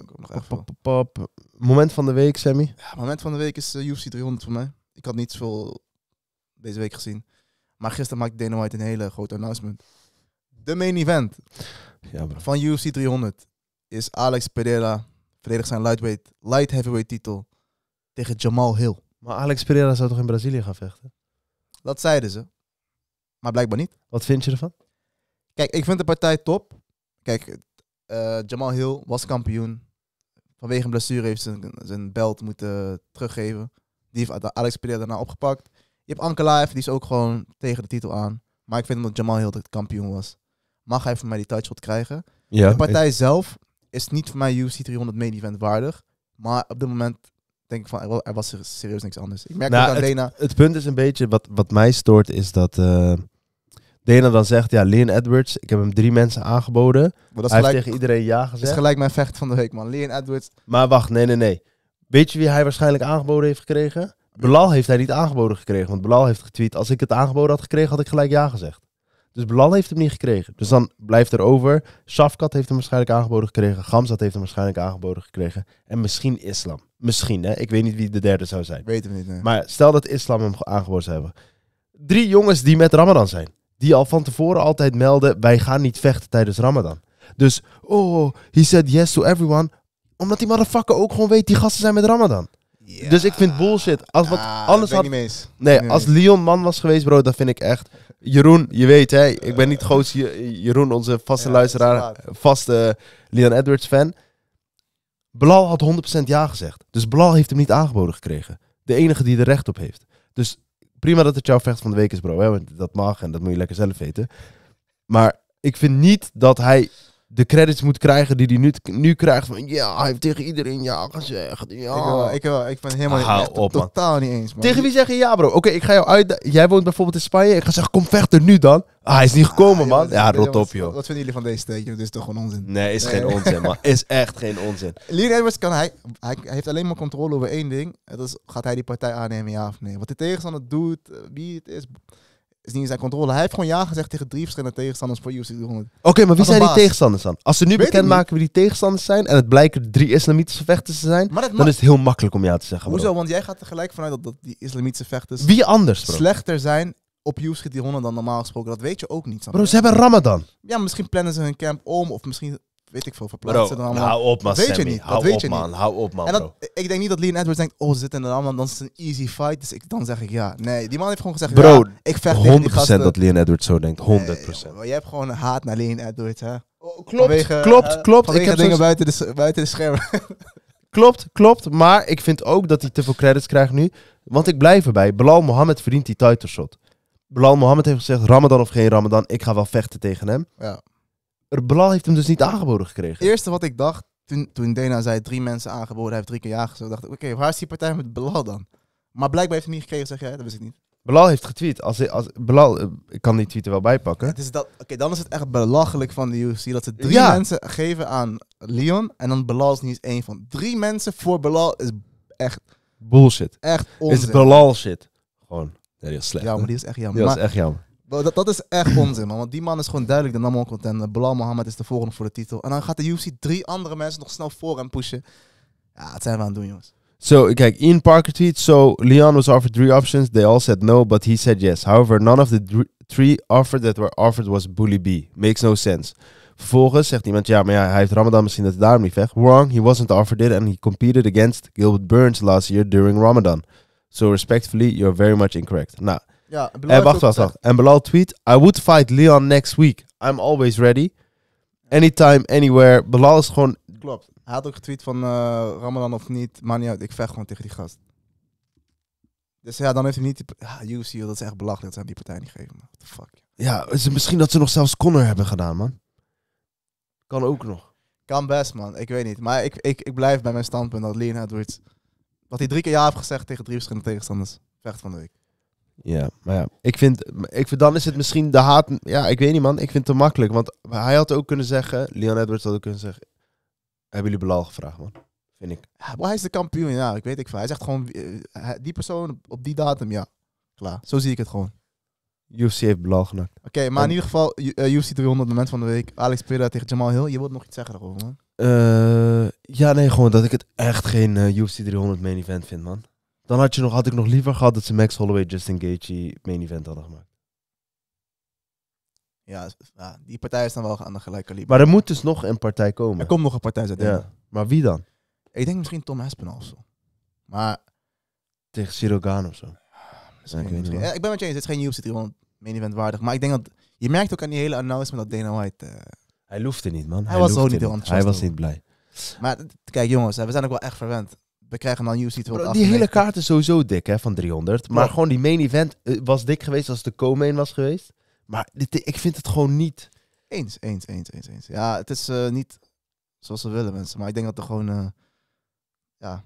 oh, moment van de week, Sammy. Ja, moment van de week is eh, UFC 300 voor mij. Ik had niet zoveel deze week gezien. Maar gisteren maakte Dana White een hele grote announcement. De main event ja, van UFC 300 is Alex Pereira verdedigt zijn lightweight, light heavyweight titel tegen Jamal Hill. Maar Alex Pereira zou toch in Brazilië gaan vechten? Dat zeiden ze. Maar blijkbaar niet. Wat vind je ervan? Kijk, ik vind de partij top. Kijk, eh, Jamal Hill was kampioen. Vanwege een blessure heeft zijn, zijn belt moeten teruggeven. Die heeft Alex Pereira daarna opgepakt. Je hebt Anke Live, die is ook gewoon tegen de titel aan. Maar ik vind dat Jamal Hill de kampioen was, mag hij van mij die touchshot krijgen. Ja, de partij zelf is niet voor mij UFC 300 main event waardig. Maar op dit moment denk ik van, er was serieus niks anders. Ik merk nou, dat Arena... Het, punt is een beetje, wat, wat mij stoort, is dat... Eh, Dana dan zegt, ja, Leon Edwards, ik heb hem drie mensen aangeboden. Maar dat is hij gelijk, heeft tegen iedereen ja gezegd. is gelijk mijn vecht van de week, man. Leon Edwards. Maar wacht, nee, nee, nee. Weet je wie hij waarschijnlijk aangeboden heeft gekregen? Belal heeft hij niet aangeboden gekregen. Want Belal heeft getweet, als ik het aangeboden had gekregen, had ik gelijk ja gezegd. Dus Belal heeft hem niet gekregen. Dus dan blijft er over. Safkat heeft hem waarschijnlijk aangeboden gekregen. Gamzat heeft hem waarschijnlijk aangeboden gekregen. En misschien Islam. Misschien, hè. Ik weet niet wie de derde zou zijn. Weten we niet, Maar stel dat Islam hem aangeboden zou hebben. Drie jongens die met Ramadan zijn die al van tevoren altijd melden: wij gaan niet vechten tijdens Ramadan. Dus, oh, he said yes to everyone. Omdat die motherfucker ook gewoon weet, die gasten zijn met Ramadan. Dus ik vind bullshit. Als wat anders ah, had... Niet nee, nee, als Leon man was geweest, bro, dat vind ik echt... Jeroen, je weet, hè, ik ben niet groot Jeroen, onze vaste luisteraar, vaste Leon Edwards fan. Blal had 100% ja gezegd. Dus Blal heeft hem niet aangeboden gekregen. De enige die er recht op heeft. Dus prima dat het jouw vecht van de week is, bro. Hè? Want dat mag en dat moet je lekker zelf weten. Maar ik vind niet dat hij de credits moet krijgen die hij nu, nu krijgt. Van ja, hij heeft tegen iedereen ja gezegd. Ja. Ik, wel, ik, wel, ik ben helemaal nou, totaal niet eens. Tegen wie zeggen ja, bro? Oké, ik ga jou uit. Jij woont bijvoorbeeld in Spanje. Ik ga zeggen, kom vechten nu dan. Ah, hij is niet ah, gekomen, man. Ja, rot op, joh. Wat, vinden jullie van deze steekje? Dit is toch gewoon onzin? Nee, is geen onzin, man. <laughs> Is echt geen onzin. Leon Edwards kan hij, hij, hij, heeft alleen maar controle over één ding. Dat is, gaat hij die partij aannemen, ja of nee? Wat de tegenstander doet, eh, wie het is, is niet in zijn controle. Hij heeft gewoon ja gezegd tegen drie verschillende tegenstanders voor UFC 300. Oké, maar wie zijn die tegenstanders dan? Als ze nu bekendmaken wie die tegenstanders zijn en het blijken drie islamitische vechters te zijn, dan is het heel makkelijk om ja te zeggen. Hoezo? Want jij gaat er gelijk vanuit dat, dat die islamitische vechters wie anders, bro? slechter zijn op UFC 300 dan normaal gesproken. Dat weet je ook niet. Bro, ze hebben Ramadan. Ja, misschien plannen ze hun camp om of misschien weet ik veel, verplaatsen. Bro, allemaal. hou op man, weet Je niet. Hou op man, op man, en Ik denk niet dat Leon Edwards denkt, oh, ze zitten er allemaal, dan is het een easy fight. Dus ik, dan zeg ik ja. Nee, die man heeft gewoon gezegd, bro, ik vecht 100% dat Leon Edwards zo denkt, 100%. Nee, je hebt gewoon een haat naar Leon Edwards, hè. Oh, klopt, klopt, eh, klopt. Ik heb dingen buiten, de, buiten schermen. <laughs> Klopt, klopt. Maar ik vind ook dat hij te veel credits krijgt nu. Want ik blijf erbij. Belal Mohammed verdient die title shot. Belal Mohammed heeft gezegd: Ramadan of geen Ramadan, ik ga wel vechten tegen hem. Ja belal heeft hem dus niet aangeboden gekregen. Het eerste wat ik dacht toen, toen Dana zei drie mensen aangeboden, hij heeft drie keer ja gezegd. dacht ik, oké, waar is die partij met belal dan? Maar blijkbaar heeft hij niet gekregen, zeg jij? Dat wist ik niet. Belal heeft getweet. Als, als, belal eh, ik kan die tweet er wel bij pakken. oké, dan is het echt belachelijk van de UFC dat ze drie mensen geven aan Leon. En dan belal is niet eens één van. Drie mensen voor belal is echt... Bullshit. Echt onzin. Is belal shit. Gewoon. heel die is slecht. Ja, maar die is echt jammer. Die is echt jammer. Dat, dat is echt onzin, man. Want die man is gewoon duidelijk de number one contender. Bilal Mohammed is de volgende voor de titel. En dan gaat de UFC drie andere mensen nog snel voor hem pushen. Ja, het zijn we aan het doen, jongens. So, kijk, Ian Parker tweet. So, Leon was offered three options. They all said no, but he said yes. However, none of the three offered that were offered was Bully B. Makes no sense. Vervolgens zegt iemand, ja, maar ja, hij heeft Ramadan misschien dat hij daarom niet vecht. Wrong, he wasn't offered it and he competed against Gilbert Burns last year during Ramadan. So respectfully, you're very much incorrect. Nou, ja, en, eh, wacht, wacht, wacht. En Belal tweet, I would fight Leon next week. I'm always ready. Anytime, anywhere. Belal is gewoon... Klopt. Hij had ook getweet van eh, Ramadan of niet. Maar niet uit, ik vecht gewoon tegen die gast. Dus ja, dan heeft hij niet... Ja, UFC, dat is echt belachelijk dat ze aan die partij niet geven. Man. What the fuck. Ja, is misschien dat ze nog zelfs Connor hebben gedaan, man. Kan ook nog. Kan best, man. Ik weet niet. Maar ik, ik, ik blijf bij mijn standpunt dat Leon Edwards... Wat hij drie keer ja heeft gezegd tegen drie verschillende tegenstanders. Vecht van de week. Ja, maar ja, ik vind, ik vind, dan is het misschien de haat. Ja, ik weet niet, man. Ik vind het te makkelijk. Want hij had ook kunnen zeggen, Leon Edwards had ook kunnen zeggen: Hebben jullie Belal gevraagd, man? Vind ik. hij is de kampioen, ja, ik weet het van Hij zegt gewoon: eh, Die persoon op die datum, ja. Klaar. Zo zie ik het gewoon. UFC heeft Belal genakt. Oké, maar in ieder geval, uh, UFC 300, moment van de week. Alex Pereira tegen Jamal Hill. Je wilt nog iets zeggen daarover, man? Eh, ja, nee, gewoon dat ik het echt geen uh, UFC 300 main event vind, man. Dan had, je nog, had ik nog liever gehad dat ze Max Holloway, Justin Gaethje main event hadden gemaakt. Ja, die partij is dan wel aan de gelijke liep. Maar er moet dus nog een partij komen. Er komt nog een partij, zou ja. Maar wie dan? Ik denk misschien Tom Aspinall of Maar... Tegen Sirogan of zo. ik, ja, ik, ben met je eens, het is geen UFC iemand main event waardig. Maar ik denk dat... Je merkt ook aan die hele announcement dat Dana White... Eh, hij loefde niet, man. Hij, hij was ook niet heel enthousiast. Hij was niet blij. Maar kijk jongens, eh, we zijn ook wel echt verwend we krijgen dan nieuws niet Die hele kaart is sowieso dik hè, van 300. Maar gewoon die main event eh, was dik geweest als de co-main was geweest. Maar dit, ik vind het gewoon niet. Eens, eens, eens, eens, eens. Ja, het is eh, niet zoals ze willen, mensen. Maar ik denk dat er gewoon. Uh, ja,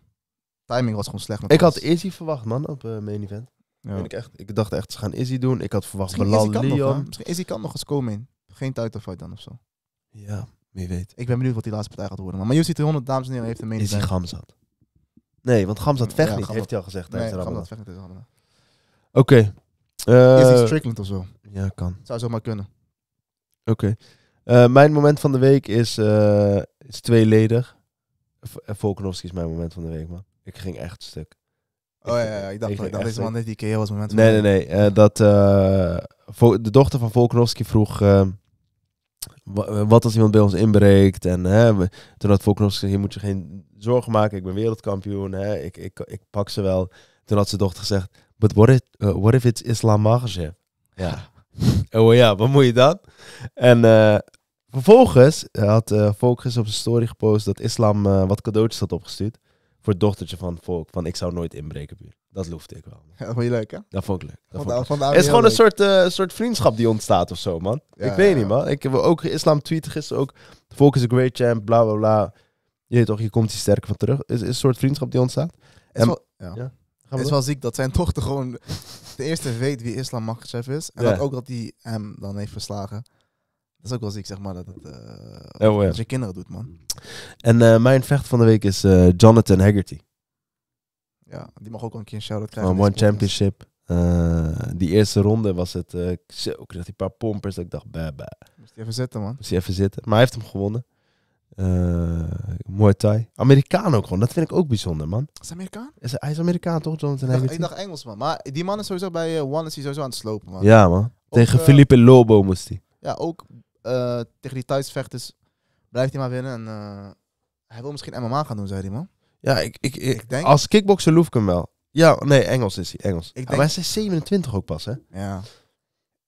timing was gewoon slecht. ik had Izzy verwacht, man, op main event. Ja. Ik, echt, ik dacht echt, ze gaan Izzy doen. Ik had verwacht Belal Leon. Misschien Izzy kan nog eens komen Geen title fight dan of zo. Ja, wie weet. Ik ben benieuwd wat die laatste partij gaat worden. Maar er 300, dames en heren, heeft een main is event. Izzy Gamzat. Nee, want Gamzat vecht heeft hij al gezegd nee, Gamzat Oké. Eh, is hij Strickland of zo? Ja, kan. Zou zomaar kunnen. Oké. Eh, mijn moment van de week is, uh, is tweeledig. Volkanovski is mijn moment van de week, man. Ik ging echt stuk. Oh ja, ja ik dacht dat deze man net die was moment van Nee, nee, nee. dat, de dochter van Volkanovski vroeg... Ehm, wat als iemand bij ons inbreekt? En hè, toen had nog gezegd, je moet je geen zorgen maken, ik ben wereldkampioen, hè, ik, ik, ik pak ze wel. Toen had ze dochter gezegd, but what if, uh, eh, what if it's Islam Ja. <laughs> oh ja, wat moet je dan? En eh, vervolgens had uh, op zijn story gepost dat Islam wat cadeautjes had opgestuurd voor het dochtertje van Volk. Van ik zou nooit inbreken, buur. Dat loefde ik wel. <laughs> Dat vond je leuk, hè? Dat vond ik leuk. Dat vond, leuk. het is gewoon een soort, uh, soort vriendschap die ontstaat of zo, man. ik weet niet, man. Ik heb ook Islam tweet gisteren ook. Volk is een great champ, bla bla bla. Je toch, je komt hier sterker van terug. Is, is een soort vriendschap die ontstaat. En, ja. ja. Het is wel ziek dat zijn <laughs> dochter gewoon de eerste weet wie Islam machtig is. En dat ook dat hij hem dan heeft verslagen. Dat is ook wel ziek, zeg maar, dat het uh, je kinderen doet, man. Mm. En eh, mijn vecht van de week is eh, Jonathan Haggerty. Ja, die mag ook een keer een shout-out krijgen. Van One Championship. die eerste ronde was het... Uh, zo, kreeg hij een paar pompers dat ik dacht, bah, bah. Moest hij even zitten, man. Moest hij even zitten. Maar hij heeft hem gewonnen. Muay Thai. Amerikaan ook gewoon. Dat vind ik ook bijzonder, man. Is hij Amerikaan? Is hij, is Amerikaan, toch, Jonathan ik dacht, ik dacht Engels, man. Maar die man is sowieso bij One is hij sowieso aan het slopen, man. Ja, man. Tegen Felipe Lobo moest hij. Ja, ook eh, tegen die thuisvechters dus blijft hij maar winnen. En eh, hij wil misschien MMA gaan doen, zei hij, man. Ja, ik, ik, ik, denk... Als kickboxer loef ik hem wel. Ja, nee, Engels is hij, Engels. Ik ah, denk... ah, maar hij is 27 ook pas, hè? Ja.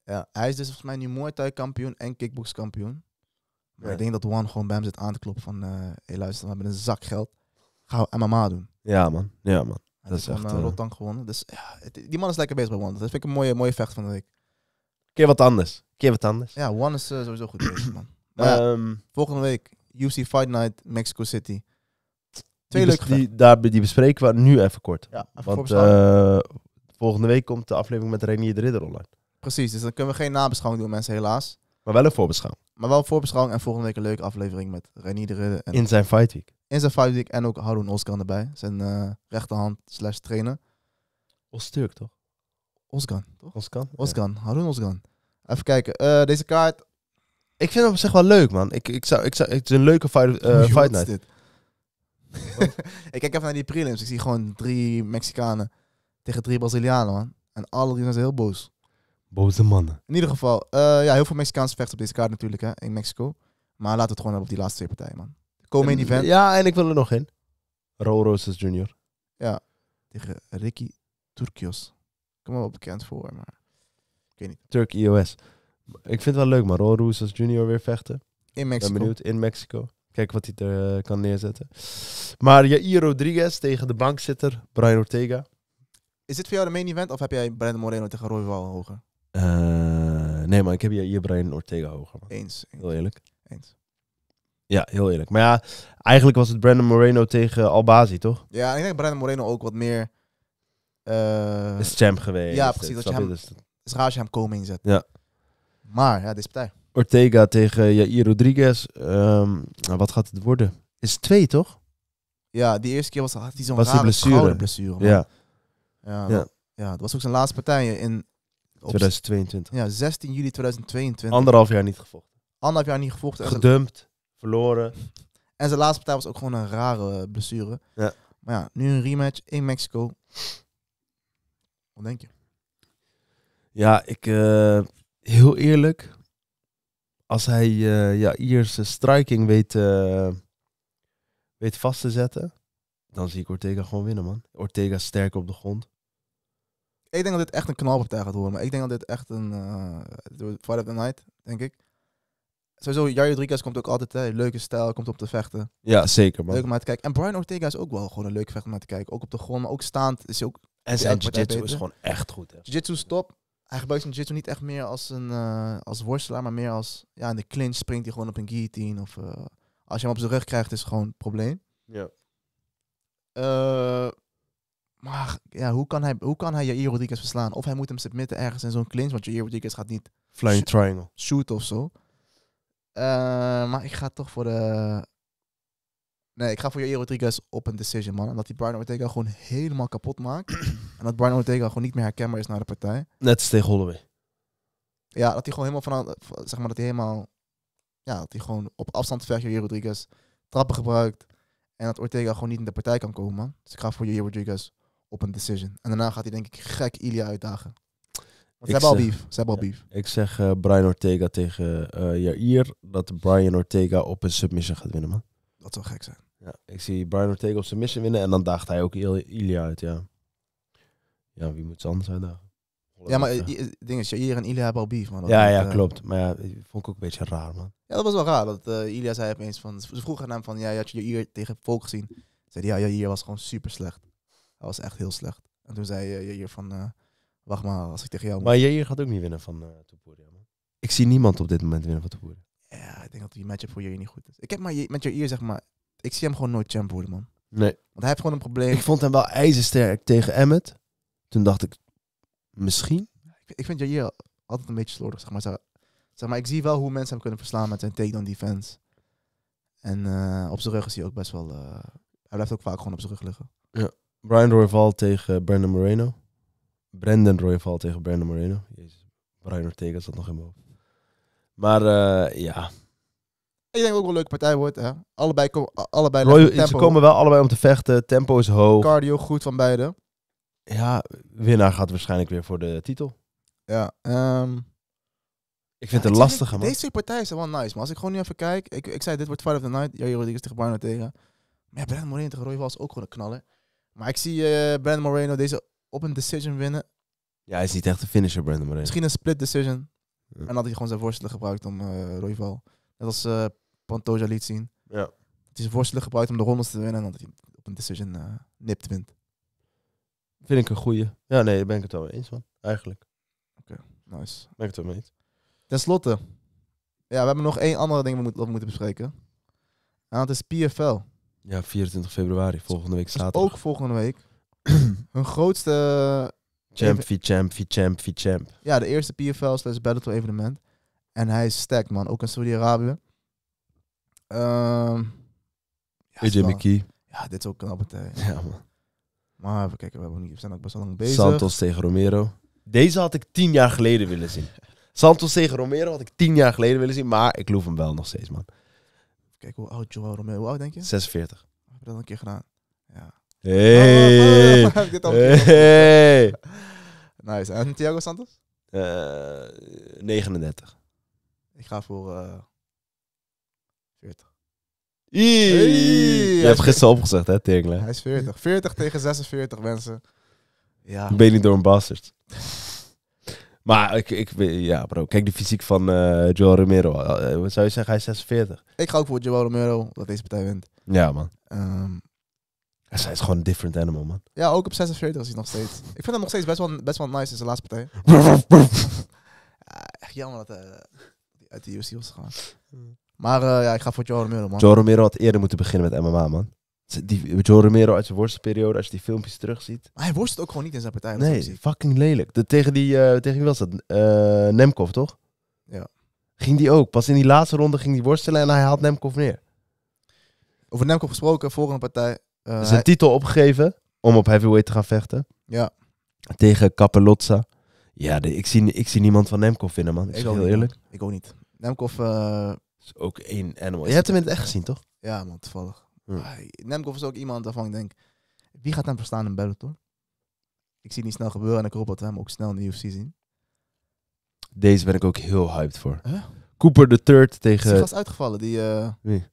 ja. Hij is dus volgens mij nu Muay Thai kampioen en kickboxkampioen. Maar ik denk dat Juan gewoon bij hem zit aan te kloppen van... Uh, hey, luister, we hebben een zak geld. we MMA doen. Ja, man. Ja, man. Hij dat is echt... Van, uh, gewonnen. Dus ja, die man is lekker bezig bij Juan. Dat vind ik een mooie, mooie vecht van de week keer wat anders. keer wat anders. Ja, One is eh, sowieso goed geweest, man. <clears throat> Ehm, volgende week, UFC Fight Night, Mexico City. Twee leuke die, die bespreken we nu even kort. Ja, Want eh, volgende week komt de aflevering met Renier de Ridder online. Precies, dus dan kunnen we geen nabeschouwing doen, mensen, helaas. Maar wel een voorbeschouwing. Maar wel een voorbeschouwing en volgende week een leuke aflevering met Renier de Ridder. En in zijn Fight Week. In zijn Fight Week en ook Harun Oskan erbij. Zijn uh, rechterhand slash trainer. Osturk, toch? Osgan, toch? Osgan. Osgan, ja. Harun Osgan. Even kijken, uh, deze kaart. Ik vind hem op zich wel leuk, man. Ik, ik zou, ik zou, het is een leuke fight, eh, fight night. <laughs> ik kijk even naar die prelims. Ik zie gewoon drie Mexicanen tegen drie Brazilianen, man. En alle drie zijn ze heel boos. Boze mannen. In ieder geval, eh, ja, heel veel Mexicaanse vechten op deze kaart natuurlijk, hè, in Mexico. Maar laten we het gewoon hebben op die laatste twee partijen, man. Kom in event. Ja, en ik wil er nog in. Raul Roses Jr. Ja, tegen Ricky Turkios kom wel bekend voor, maar ik weet niet. Turk IOS. E ik vind het wel leuk, maar Roos als junior weer vechten. In Mexico. Ben benieuwd, in Mexico. Kijk wat hij er eh, kan neerzetten. Maar Jair Rodriguez tegen de bankzitter Brian Ortega. Is dit voor jou de main event of heb jij Brian Moreno tegen Royal hoger? Eh, nee, maar ik heb hier Brian Ortega hoger. Eens, eens. Heel eerlijk. Eens. Ja, heel eerlijk. Maar ja, eigenlijk was het Brandon Moreno tegen Albazi, toch? Ja, ik denk Brandon Moreno ook wat meer uh, is champ geweest. Ja, precies. Dus dat is raar als je hem komen inzet. Ja. Maar, ja, deze partij. Ortega tegen Jair Rodriguez. Ehm, nou, wat gaat het worden? Is twee, toch? Ja, die eerste keer was, had hij zo'n rare blessure. blessure ja. Ja, ja. dat was ook zijn laatste partij in... 2022. Ja, 16 juli 2022. Anderhalf jaar niet gevochten. Anderhalf jaar niet gevochten. Gedumpt, verloren. En zijn laatste partij was ook gewoon een rare blessure. Ja. Maar ja, nu een rematch in Mexico. Wat denk je? Ja, ik, eh, heel eerlijk, als hij uh, ja, Ierse striking weet, eh, weet vast te zetten, dan zie ik Ortega gewoon winnen, man. Ortega sterk op de grond. Ik denk dat dit echt een knalpartij gaat worden, maar ik denk dat dit echt een uh, Fight of the Night, denk ik. Sowieso, Jair Rodriguez komt ook altijd, hè, leuke stijl, komt op te vechten. Ja, zeker, man. Leuk om naar te kijken. En Brian Ortega is ook wel gewoon een leuke vecht om naar te kijken. Ook op de grond, maar ook staand is hij ook en zijn jitsu is gewoon echt goed. Jiu-jitsu stop. Hij gebruikt zijn jitsu niet echt meer als een eh, als worstelaar, maar meer als... Ja, in de clinch springt hij gewoon op een guillotine. Of eh, als je hem op zijn rug krijgt, is het gewoon een probleem. Ja. Eh, maar ja, hoe kan hij, hoe kan hij Jair Rodriguez verslaan? Of hij moet hem submitten ergens in zo'n clinch, want je Rodriguez gaat niet... Flying triangle. Shoot of zo. maar ik ga toch voor de Nee, ik ga voor Jair Rodriguez op een decision, man. Omdat die Brian Ortega gewoon helemaal kapot maakt. en dat Brian Ortega gewoon niet meer herkenbaar is naar de partij. Net als tegen Holloway. Ja, dat hij gewoon helemaal vanaf, Zeg maar dat hij helemaal... Ja, dat hij gewoon op afstand vecht Jair Rodriguez. Trappen gebruikt. En dat Ortega gewoon niet in de partij kan komen, man. Dus ik ga voor Jair Rodriguez op een decision. En daarna gaat hij denk ik gek Ilia uitdagen. ze hebben zeg, al beef. Ze hebben al beef. Ik zeg eh, Brian Ortega tegen uh, Jair. Dat Brian Ortega op een submission gaat winnen, man. Dat zou gek zijn. Ja, ik zie Brian Ortega op zijn missie winnen en dan dacht hij ook heel Ilia uit, ja. Ja, wie moet ze anders uitdagen? Ja, maar het ding is, Jair en Ilia hebben al beef, Ja, ja, eh, klopt. Maar ja, vond ik ook een beetje raar, man. Ja, dat was wel raar. Dat uh, Ilia zei opeens van... Ze vroegen aan hem van, ja, had je hier tegen Volk gezien? Zei ja, hier was gewoon super slecht. Hij was echt heel slecht. En toen zei eh, je hier van, wacht maar, als ik tegen jou moet. Maar Jair gaat ook niet winnen van uh, man. Ik zie niemand op dit moment winnen van Topuria. Ja, ik denk dat die matchup voor Jair niet goed is. Ik heb maar met Jair, zeg maar, ik zie hem gewoon nooit champ worden, man. Nee. Want hij heeft gewoon een probleem. Ik vond hem wel ijzersterk tegen Emmet. Toen dacht ik, misschien? Ik, vind Jair altijd een beetje slordig, zeg maar. Zeg maar, ik zie wel hoe mensen hem kunnen verslaan met zijn takedown defense. En eh, op zijn rug is hij ook best wel... Eh, hij blijft ook vaak gewoon op zijn rug liggen. Ja. Brian Royval tegen Brandon Moreno. Brandon Royval tegen Brandon Moreno. Jezus, Brian Ortega zat nog in mijn hoofd. Maar eh, ja, ik denk ook wel een leuke partij wordt. Hè? Allebei, kom, allebei Roy, tempo. Ze komen wel allebei om te vechten. Tempo is hoog. Cardio goed van beide. Ja, winnaar gaat waarschijnlijk weer voor de titel. Ja, ehm, Ik vind het lastig, man. Deze twee partijen zijn wel nice, maar als ik gewoon nu even kijk. Ik, ik zei, dit wordt Fight of the Night. ik Rodriguez tegen Barno tegen. Maar ja, Brandon Moreno tegen Roy was ook gewoon een knaller. Maar ik zie uh, Brandon Moreno deze op een decision winnen. Ja, hij is niet echt een finisher, Brandon Moreno. Misschien een split decision. En had hij gewoon zijn voorstellen gebruikt om uh, eh, Royval. Net was eh, Pantoja liet zien. Ja. Het is een voorstel gebruikt om de rondes te winnen omdat hij op een decision uh, eh, nipt wint. Vind ik een goeie. Ja, nee, daar ben ik het wel mee eens, van. Eigenlijk. Oké, nice. Ben ik het wel mee eens. Ten slotte, ja, we hebben nog één andere ding dat we moeten bespreken. En dat is PFL. Ja, 24 februari, volgende week dus zaterdag. ook volgende week. <clears throat> hun grootste... Eh, champ, v champ, v champ, v champ. Ja, de eerste PFL slash Battle evenement. En hij is stacked, man. Ook in Saudi-Arabië. Um, ja, McKee. Ja, dit is ook een knappe tijd. Ja, Maar even kijken, we, we zijn ook best wel lang bezig. Santos tegen Romero. Deze had ik tien jaar geleden willen zien. Santos tegen Romero had ik tien jaar geleden willen zien, maar ik loef hem wel nog steeds, man. Kijk, hoe oud Joao Romero, hoe oud denk je? 46. heb je dat een keer gedaan? Ja. Hey. <laughs> hey. Nice. En Thiago Santos? 39. Eh, ik ga voor eh, je hebt gisteren opgezegd, hè, Tingle? Hij is 40. 40 tegen 46, mensen. Ja. Ben je niet door een bastard. Maar ik, ik, ja bro, kijk de fysiek van uh, Joel Romero. Eh, zou je zeggen, hij is 46. Ik ga ook voor Joel Romero, dat deze partij wint. Ja man. Um, hij is gewoon een different animal man. Ja, ook op 46 is hij nog steeds. ik vind hem nog steeds best wel, best wel nice in zijn laatste partij. <laughs> ja, echt jammer dat eh, hij uit de UFC was gegaan. Maar eh, ja, ik ga voor Joe Romero, man. Joe Romero had eerder moeten beginnen met MMA, man. Die, Joe Romero uit zijn worstperiode, als je die filmpjes terugziet. Maar hij worstelt ook gewoon niet in zijn partij. Nee, fucking lelijk. De, tegen, die, eh, tegen wie was dat? Uh, Nemkov, toch? Ja. Ging die ook. Pas in die laatste ronde ging die worstelen en hij haalt Nemkov neer. Over Nemkov gesproken, volgende partij. Uh, zijn titel opgegeven om op heavyweight te gaan vechten. Ja. Tegen Kapelotsa. Ja, de, ik, zie, ik zie niemand van Nemkov vinden, man. Ik, heel eerlijk. Man. Ik ook niet. Nemkov ook één animal. Je hebt hem in het echt gezien, toch? Ja, man, toevallig. Hmm. Nemkov is ook iemand waarvan ik denk, wie gaat hem verstaan in Bellator? Ik zie niet snel gebeuren en ik hoop dat we hem ook snel in de UFC zien. Deze ben ik ook heel hyped voor. Cooper the Third tegen... Is uitgevallen? Die, eh, Wie?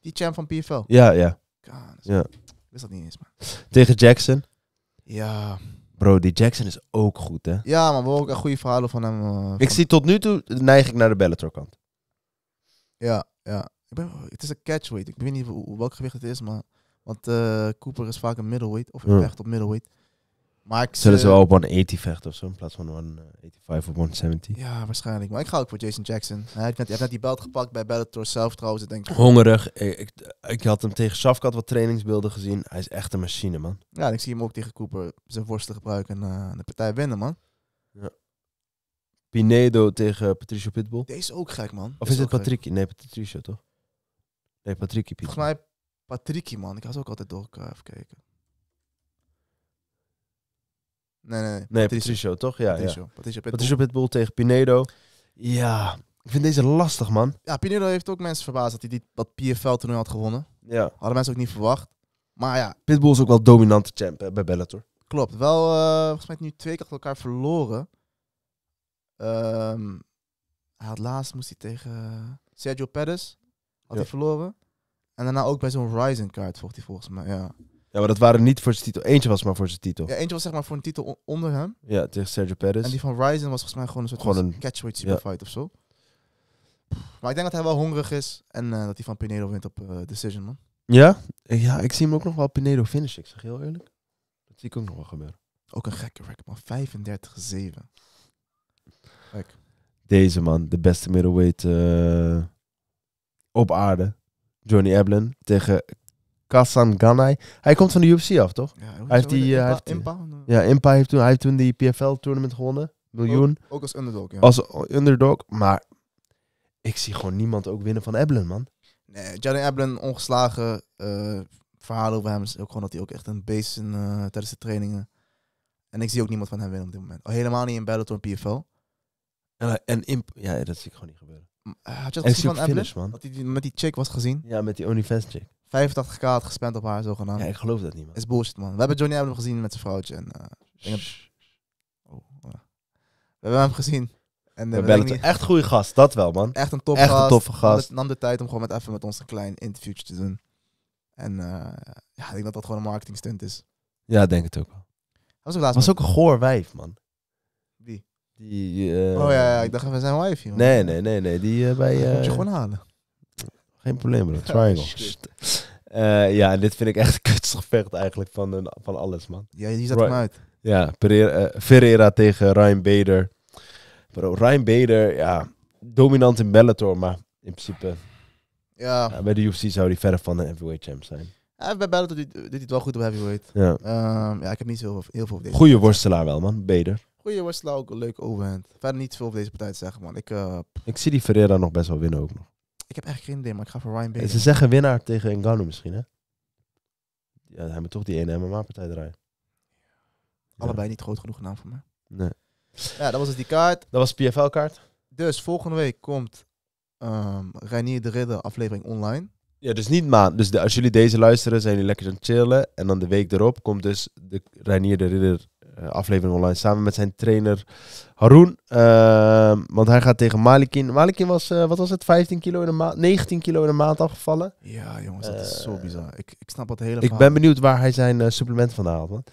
die champ van PFL? Ja, ja. God, is... ja. Ik wist dat niet eens, man. Tegen Jackson? Ja. Bro, die Jackson is ook goed, hè? Ja, maar we hebben ook een goede verhalen van hem. Eh, ik zie tot nu toe neig ik naar de Bellator kant. Ja, ja. Ik ben, het is een catchweight. Ik weet niet hoe, welk gewicht het is, maar... Want uh, Cooper is vaak een middleweight. Of een vecht op middleweight. Maar ik, Zullen ze wel op 180 vechten of zo, in plaats van 185 eh, of 170? Ja, waarschijnlijk. Maar ik ga ook voor Jason Jackson. Hij heeft net, die belt gepakt bij Bellator zelf trouwens. Dus denk ik. Hongerig. Ik, ik, had hem tegen Safkat wat trainingsbeelden gezien. Hij is echt een machine, man. Ja, en ik zie hem ook tegen Cooper zijn worsten gebruiken en eh, de partij winnen, man. Pinedo tegen Patricio Pitbull. Deze is ook gek, man. Of is, het Patricky? Nee, Patricio toch? Nee, Patricky Pitbull. Volgens mij Patricky, man. Ik had ook altijd door elkaar even kijken. Nee, nee. Nee, Patricio, toch? Ja, Patricio. Ja. Patricio, Pitbull. tegen Pinedo. Ja, ik vind deze lastig, man. Ja, Pinedo heeft ook mensen verbaasd dat hij die, dat PFL-toernooi had gewonnen. Ja. Hadden mensen ook niet verwacht. Maar ja. Pitbull is ook wel dominante champ bij Bellator. Klopt. Wel, uh, volgens mij nu twee keer achter elkaar verloren. Ehm, hij had laatst moest hij tegen Sergio Perez. Had hij verloren. En daarna ook bij zo'n Ryzen kaart vocht hij volgens mij. Ja. ja, maar dat waren niet voor zijn titel. Eentje was maar voor zijn titel. Ja, eentje was zeg maar voor een titel onder hem. Ja, tegen Sergio Perez. En die van Ryzen was volgens mij gewoon een soort gewoon een... catchweight superfight of zo. Maar ik denk dat hij wel hongerig is en eh, dat hij van Pinedo wint op eh, Decision, man. Ja? Ja, ik zie hem ook nog wel Pinedo finish, ik zeg heel eerlijk. Dat zie ik ook nog wel gebeuren. Ook een gekke record, man. 35-7. Deze man, de beste middleweight eh, op aarde. Johnny Eblen tegen Kassan Ganai. Hij komt van de UFC af, toch? Ja, hij heeft die... Eh, heeft, Ja, Impa heeft toen, hij heeft toen die PFL-tournament gewonnen. Miljoen. Ook, als underdog, ja. Als underdog, maar ik zie gewoon niemand ook winnen van Eblen man. Nee, Johnny Eblen ongeslagen. Uh, eh, verhaal over hem is ook gewoon dat hij ook echt een beest is tijdens de trainingen. En ik zie ook niemand van hem winnen op dit moment. helemaal niet in Bellator PFL. En, en ja, dat zie ik gewoon niet gebeuren. Eh, had je dat gezien van Finish, man. die, met die chick was gezien? Ja, met die OnlyFans chick. 85k had gespend op haar zogenaamd. Ja, ik geloof dat niet, man. Is bullshit, man. We hebben Johnny Abdem gezien met zijn vrouwtje. En, eh, oh, We hebben hem gezien. En, uh, we eh, bellen niet... Echt goede gast, dat wel, man. Echt een top Echt een toffe gast. Nam de, nam de tijd om gewoon met even met ons een klein interviewtje te doen. En ja, ik denk dat dat gewoon een marketing stunt is. Ja, denk het ook wel. Was ook, was ook een goor man. Die, oh eh, ja, ik dacht even zijn wife. Man. Nee, nee, nee, nee. Die eh, bij. moet je eh, gewoon halen. Geen probleem, bro. <laughs> Triangle. ja, en dit vind ik echt een gevecht <laughs> eigenlijk van, van alles, man. Ja, die zat hem uit. Ja, Pereira, Ferreira tegen Ryan Bader. Bro, Ryan Bader, ja, dominant in Bellator, maar in principe... Ja. bij de UFC zou hij verder van de heavyweight champ zijn. bij Bellator doet, hij het wel goed op heavyweight. Ja. Ehm, ja, ik heb niet zo heel veel... Heel veel Goede worstelaar wel, man. Bader. Goeie Westlaw, ook een leuke overhand. Verder niet veel over deze partij zeggen, man. Ik, eh, ik zie die Ferreira nog best wel winnen ook nog. Ik heb echt geen idee, maar ik ga voor Ryan Bader. Ze zeggen winnaar tegen Ngannou misschien, hè? Ja, hij moet toch die ene MMA-partij draaien. Allebei niet groot genoeg naam voor mij. Nee. Ja, dat was dus die kaart. Dat was PFL-kaart. Dus volgende week komt um, de Ridder aflevering online. Ja, dus niet maand. Dus als jullie deze luisteren, zijn jullie lekker aan het chillen. En dan de week erop komt dus de Reinier de Ridder eh, aflevering online samen met zijn trainer Haroon. Ehm, want hij gaat tegen Malikin. Malikin was, eh, wat was het, 15 kilo in de maand, 19 kilo in de maand afgevallen. Ja, jongens, dat is eh, zo bizar. Ik, ik snap het hele Ik ben benieuwd waar hij zijn supplement vandaan haalt,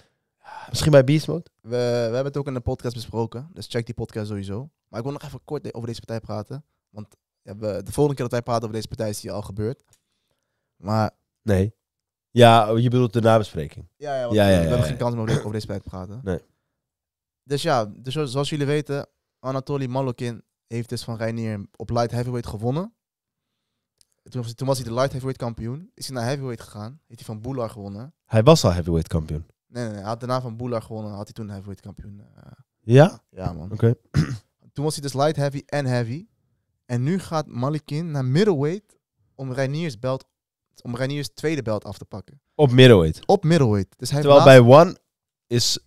Misschien bij Beast Mode? We, we hebben het ook in de podcast besproken, dus check die podcast sowieso. Maar ik wil nog even kort over deze partij praten. Want we, de volgende keer dat wij praten over deze partij is die al gebeurd. Maar... Nee. Ja, je bedoelt de nabespreking. Ja, ja, want Ja, we hebben geen kans om over, deze over te praten. Nee. Dus ja, dus zoals jullie weten, Anatoly Malokin heeft dus van Rainier op light heavyweight gewonnen. Toen, was- toen was hij de light heavyweight kampioen. Is hij naar heavyweight gegaan. Heeft hij van Boelar gewonnen. Hij was al heavyweight kampioen. Nee, nee, Hij had daarna van Boelar gewonnen. Had hij toen heavyweight kampioen. Eh. Ja? ja, man. Oké. <clears throat> Toen was hij dus light heavy en heavy. En nu gaat Malikin naar middleweight om Rainier's belt om Raniers tweede belt af te pakken. Op middleweight. Op middleweight. Dus hij Terwijl bij One is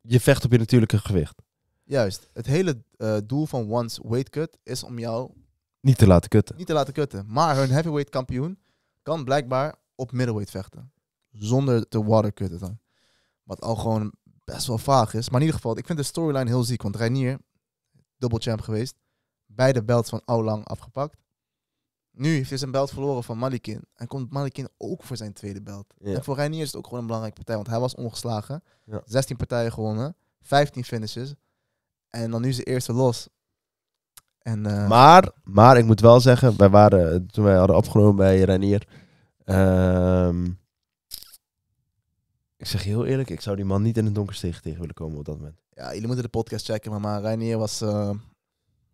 je vecht op je natuurlijke gewicht. Juist. Het hele eh, doel van One's weight cut is om jou... Niet te laten kutten. Niet te laten kutten. Maar hun heavyweight kampioen kan blijkbaar op middleweight vechten. Zonder te watercutten dan. Wat al gewoon best wel vaag is. Maar in ieder geval, ik vind de storyline heel ziek. Want Reinier, dubbelchamp geweest. Beide belts van Olang afgepakt. Nu heeft hij zijn belt verloren van Malikin. En komt Malikin ook voor zijn tweede belt. En voor Reinier is het ook gewoon een belangrijke partij, want hij was ongeslagen. 16 partijen gewonnen, 15 finishes. En dan nu zijn eerste los. En, eh, maar, maar ik moet wel zeggen, wij waren, toen wij hadden opgenomen bij Reinier. Ehm, ik zeg je heel eerlijk, ik zou die man niet in het donker tegen willen komen op dat moment. Ja, jullie moeten de podcast checken, maar, maar Reinier was. Eh,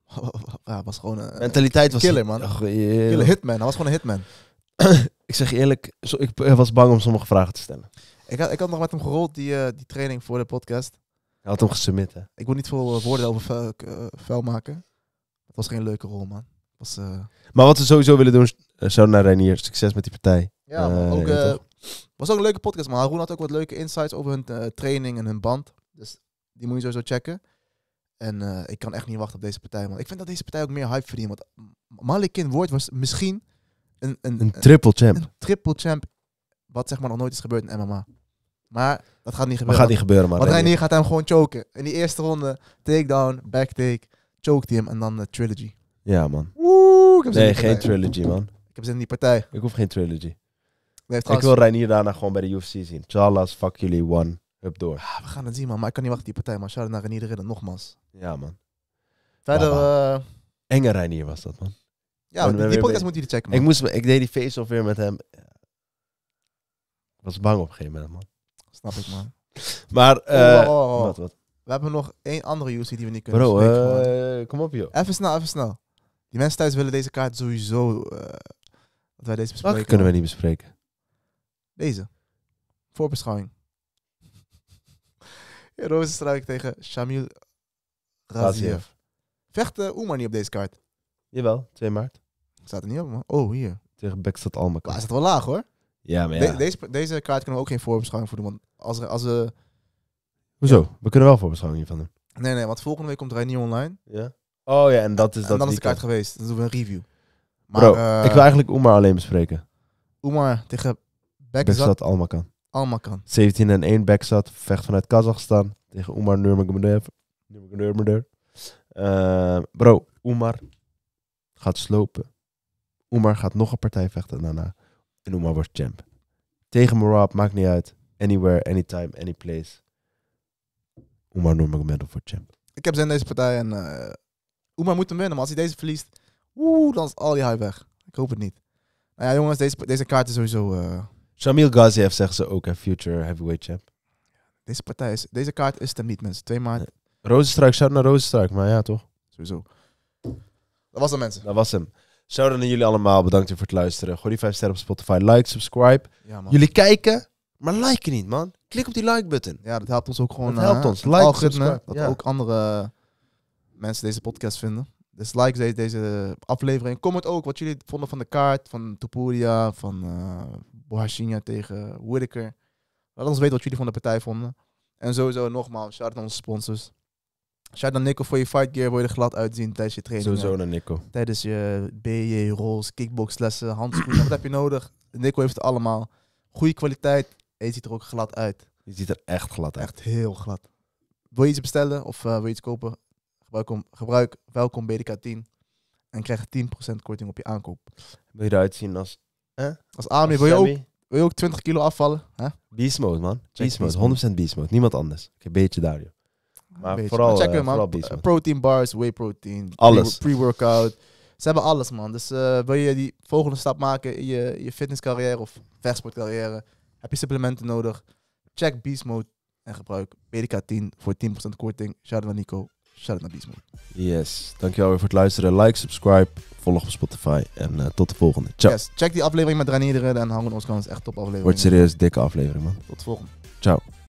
<laughs> ja, was gewoon een mentaliteit was killer, man. killer hitman. Hij was gewoon een hitman. <clears throat> ik zeg je eerlijk, ik was bang om sommige vragen te stellen. Ik had, ik had nog met hem gerold, die, eh, die training voor de podcast. Hij had hem gesubmit, hè? Ik wil niet veel eh, woorden over vuil, eh, vuil maken. Het was geen leuke rol, man. Was, Maar wat we sowieso willen doen, zo naar Reinier. Succes met die partij. Ja, ook, was ook een leuke podcast, maar Haroon had ook wat leuke insights over hun training en hun band. Dus die moet je sowieso checken. En eh, ik kan echt niet wachten op deze partij, man. Ik vind dat deze partij ook meer hype verdient. Want Malikin wordt was misschien een, een, een triple champ. Een triple champ, wat zeg maar nog nooit is gebeurd in MMA. Maar dat gaat niet gebeuren. Dat gaat niet gebeuren, man. Want Reinier gaat hem gewoon choken. In die eerste ronde, takedown, backtake. Choke hem en dan de trilogy. Ja, man. Woe, ik heb nee, geen trilogy, man. Ik heb zin in die partij. Ik hoef geen trilogy. ik wil Reinier daarna gewoon bij de UFC zien. Charles, fuck jullie, one door. Ja, ah, we gaan het zien, man. Maar ik kan niet wachten die partij, man. Shout-out naar Renier nogmaals. Ja, man. Verder... Wow. Uh... Eh, was dat, man. Ja, die, podcast moet jullie checken, man. Ik, moest, ik deed die face-off weer met hem. Ik was bang op een gegeven moment, man. Snap ik, man. maar... oh, oh, eh, oh, oh. Wat, wat? We hebben nog één andere UC die we niet kunnen Bro, eh, kom op, joh. Even snel, even snel. Die mensen thuis willen deze kaart sowieso... Uh, dat wij deze bespreken. kunnen we niet bespreken? Deze. Voorbeschouwing is struik tegen Shamil Raziev. Vecht eh, Oemar niet op deze kaart? Jawel, 2 maart. Staat er niet op, man. Oh, hier. Tegen Backstad Almakan. Maar staat wel laag, hoor. Ja, maar ja. deze, deze kaart kunnen we ook geen voorbeschouwing voor doen, als, als we... Hoezo? We kunnen wel voorbeschouwing hiervan Nee, nee, want volgende week komt niet online. Ja. Oh ja, en dat is dat. En dan is de kaart geweest. Dan doen we een review. Maar, Bro, ik eh, wil eigenlijk Oemar alleen bespreken. Oemar tegen Bekzat Almakan. Allemaal kan. 17 en 1 back zat, vecht vanuit Kazachstan tegen Umar Nurmagomedov. Nurmagomedov. Uh, bro, Umar gaat slopen. Umar gaat nog een partij vechten daarna. En Umar wordt champ. Tegen Marab, maakt niet uit. Anywhere, anytime, any place. Umar Nurmagomedov wordt champ. Ik heb zijn deze partij en uh, Umar moet hem winnen. Maar als hij deze verliest, Oeh, dan is al die hype weg. Ik hoop het niet. Nou ja, jongens, deze, deze kaart is sowieso... Eh, Shamil Gaziev zegt ze ook, een future heavyweight champ. Deze, partij is, deze kaart is er niet, mensen. Twee maanden. Rozenstruik, shout naar Rozenstruik, maar ja, toch? Sowieso. Dat was hem, mensen. Dat was hem. Zouden naar jullie allemaal. Bedankt voor het luisteren. Gooi die 5 sterren op Spotify. Like, subscribe. jullie kijken, maar liken niet, man. Klik op die like-button. Ja, dat helpt ons ook gewoon. Dat helpt eh, ons. Like, subscribe. Dat ook andere mensen deze podcast vinden. Dus like deze, deze aflevering. Comment ook wat jullie vonden van de kaart. Van Topuria, van uh, Bohashinha tegen Whittaker. Laat ons weten wat jullie van de partij vonden. En sowieso nogmaals, shout-out aan onze sponsors. Shout aan Nico voor je fight gear. Wil je er glad uitzien tijdens je training. Sowieso naar Nico. Tijdens je BJ, rolls, kickboxlessen, handschoenen. wat heb je nodig? Nico heeft het allemaal. Goede kwaliteit. En ziet er ook glad uit. Je ziet er echt glad uit. Echt heel glad. Wil je iets bestellen of eh, wil je iets kopen? gebruik welkom BDK10 en krijg 10% korting op je aankoop. Wil je eruit zien als... Hè? Als Ami, wil, je ook, ook 20 kilo afvallen? Hè? Beast man. Beast mode, 100% beast Niemand anders. Een beetje daar, joh. Maar vooral, checken, eh, eh, Protein bars, whey protein, alles. pre-workout. Ze hebben alles, man. Dus eh, wil je die volgende stap maken in je, je fitnesscarrière of vechtsportcarrière, heb je supplementen nodig, check Beast en gebruik BDK10 voor 10% korting. Shout out Nico shout-out naar Beastmore. Yes, dankjewel weer voor het luisteren. Like, subscribe, volg op Spotify en eh, tot de volgende. Ciao. Yes, check die aflevering met Ranier en Hangen ons eens echt top aflevering. Wordt serieus, dikke aflevering man. Tot de volgende. Ciao.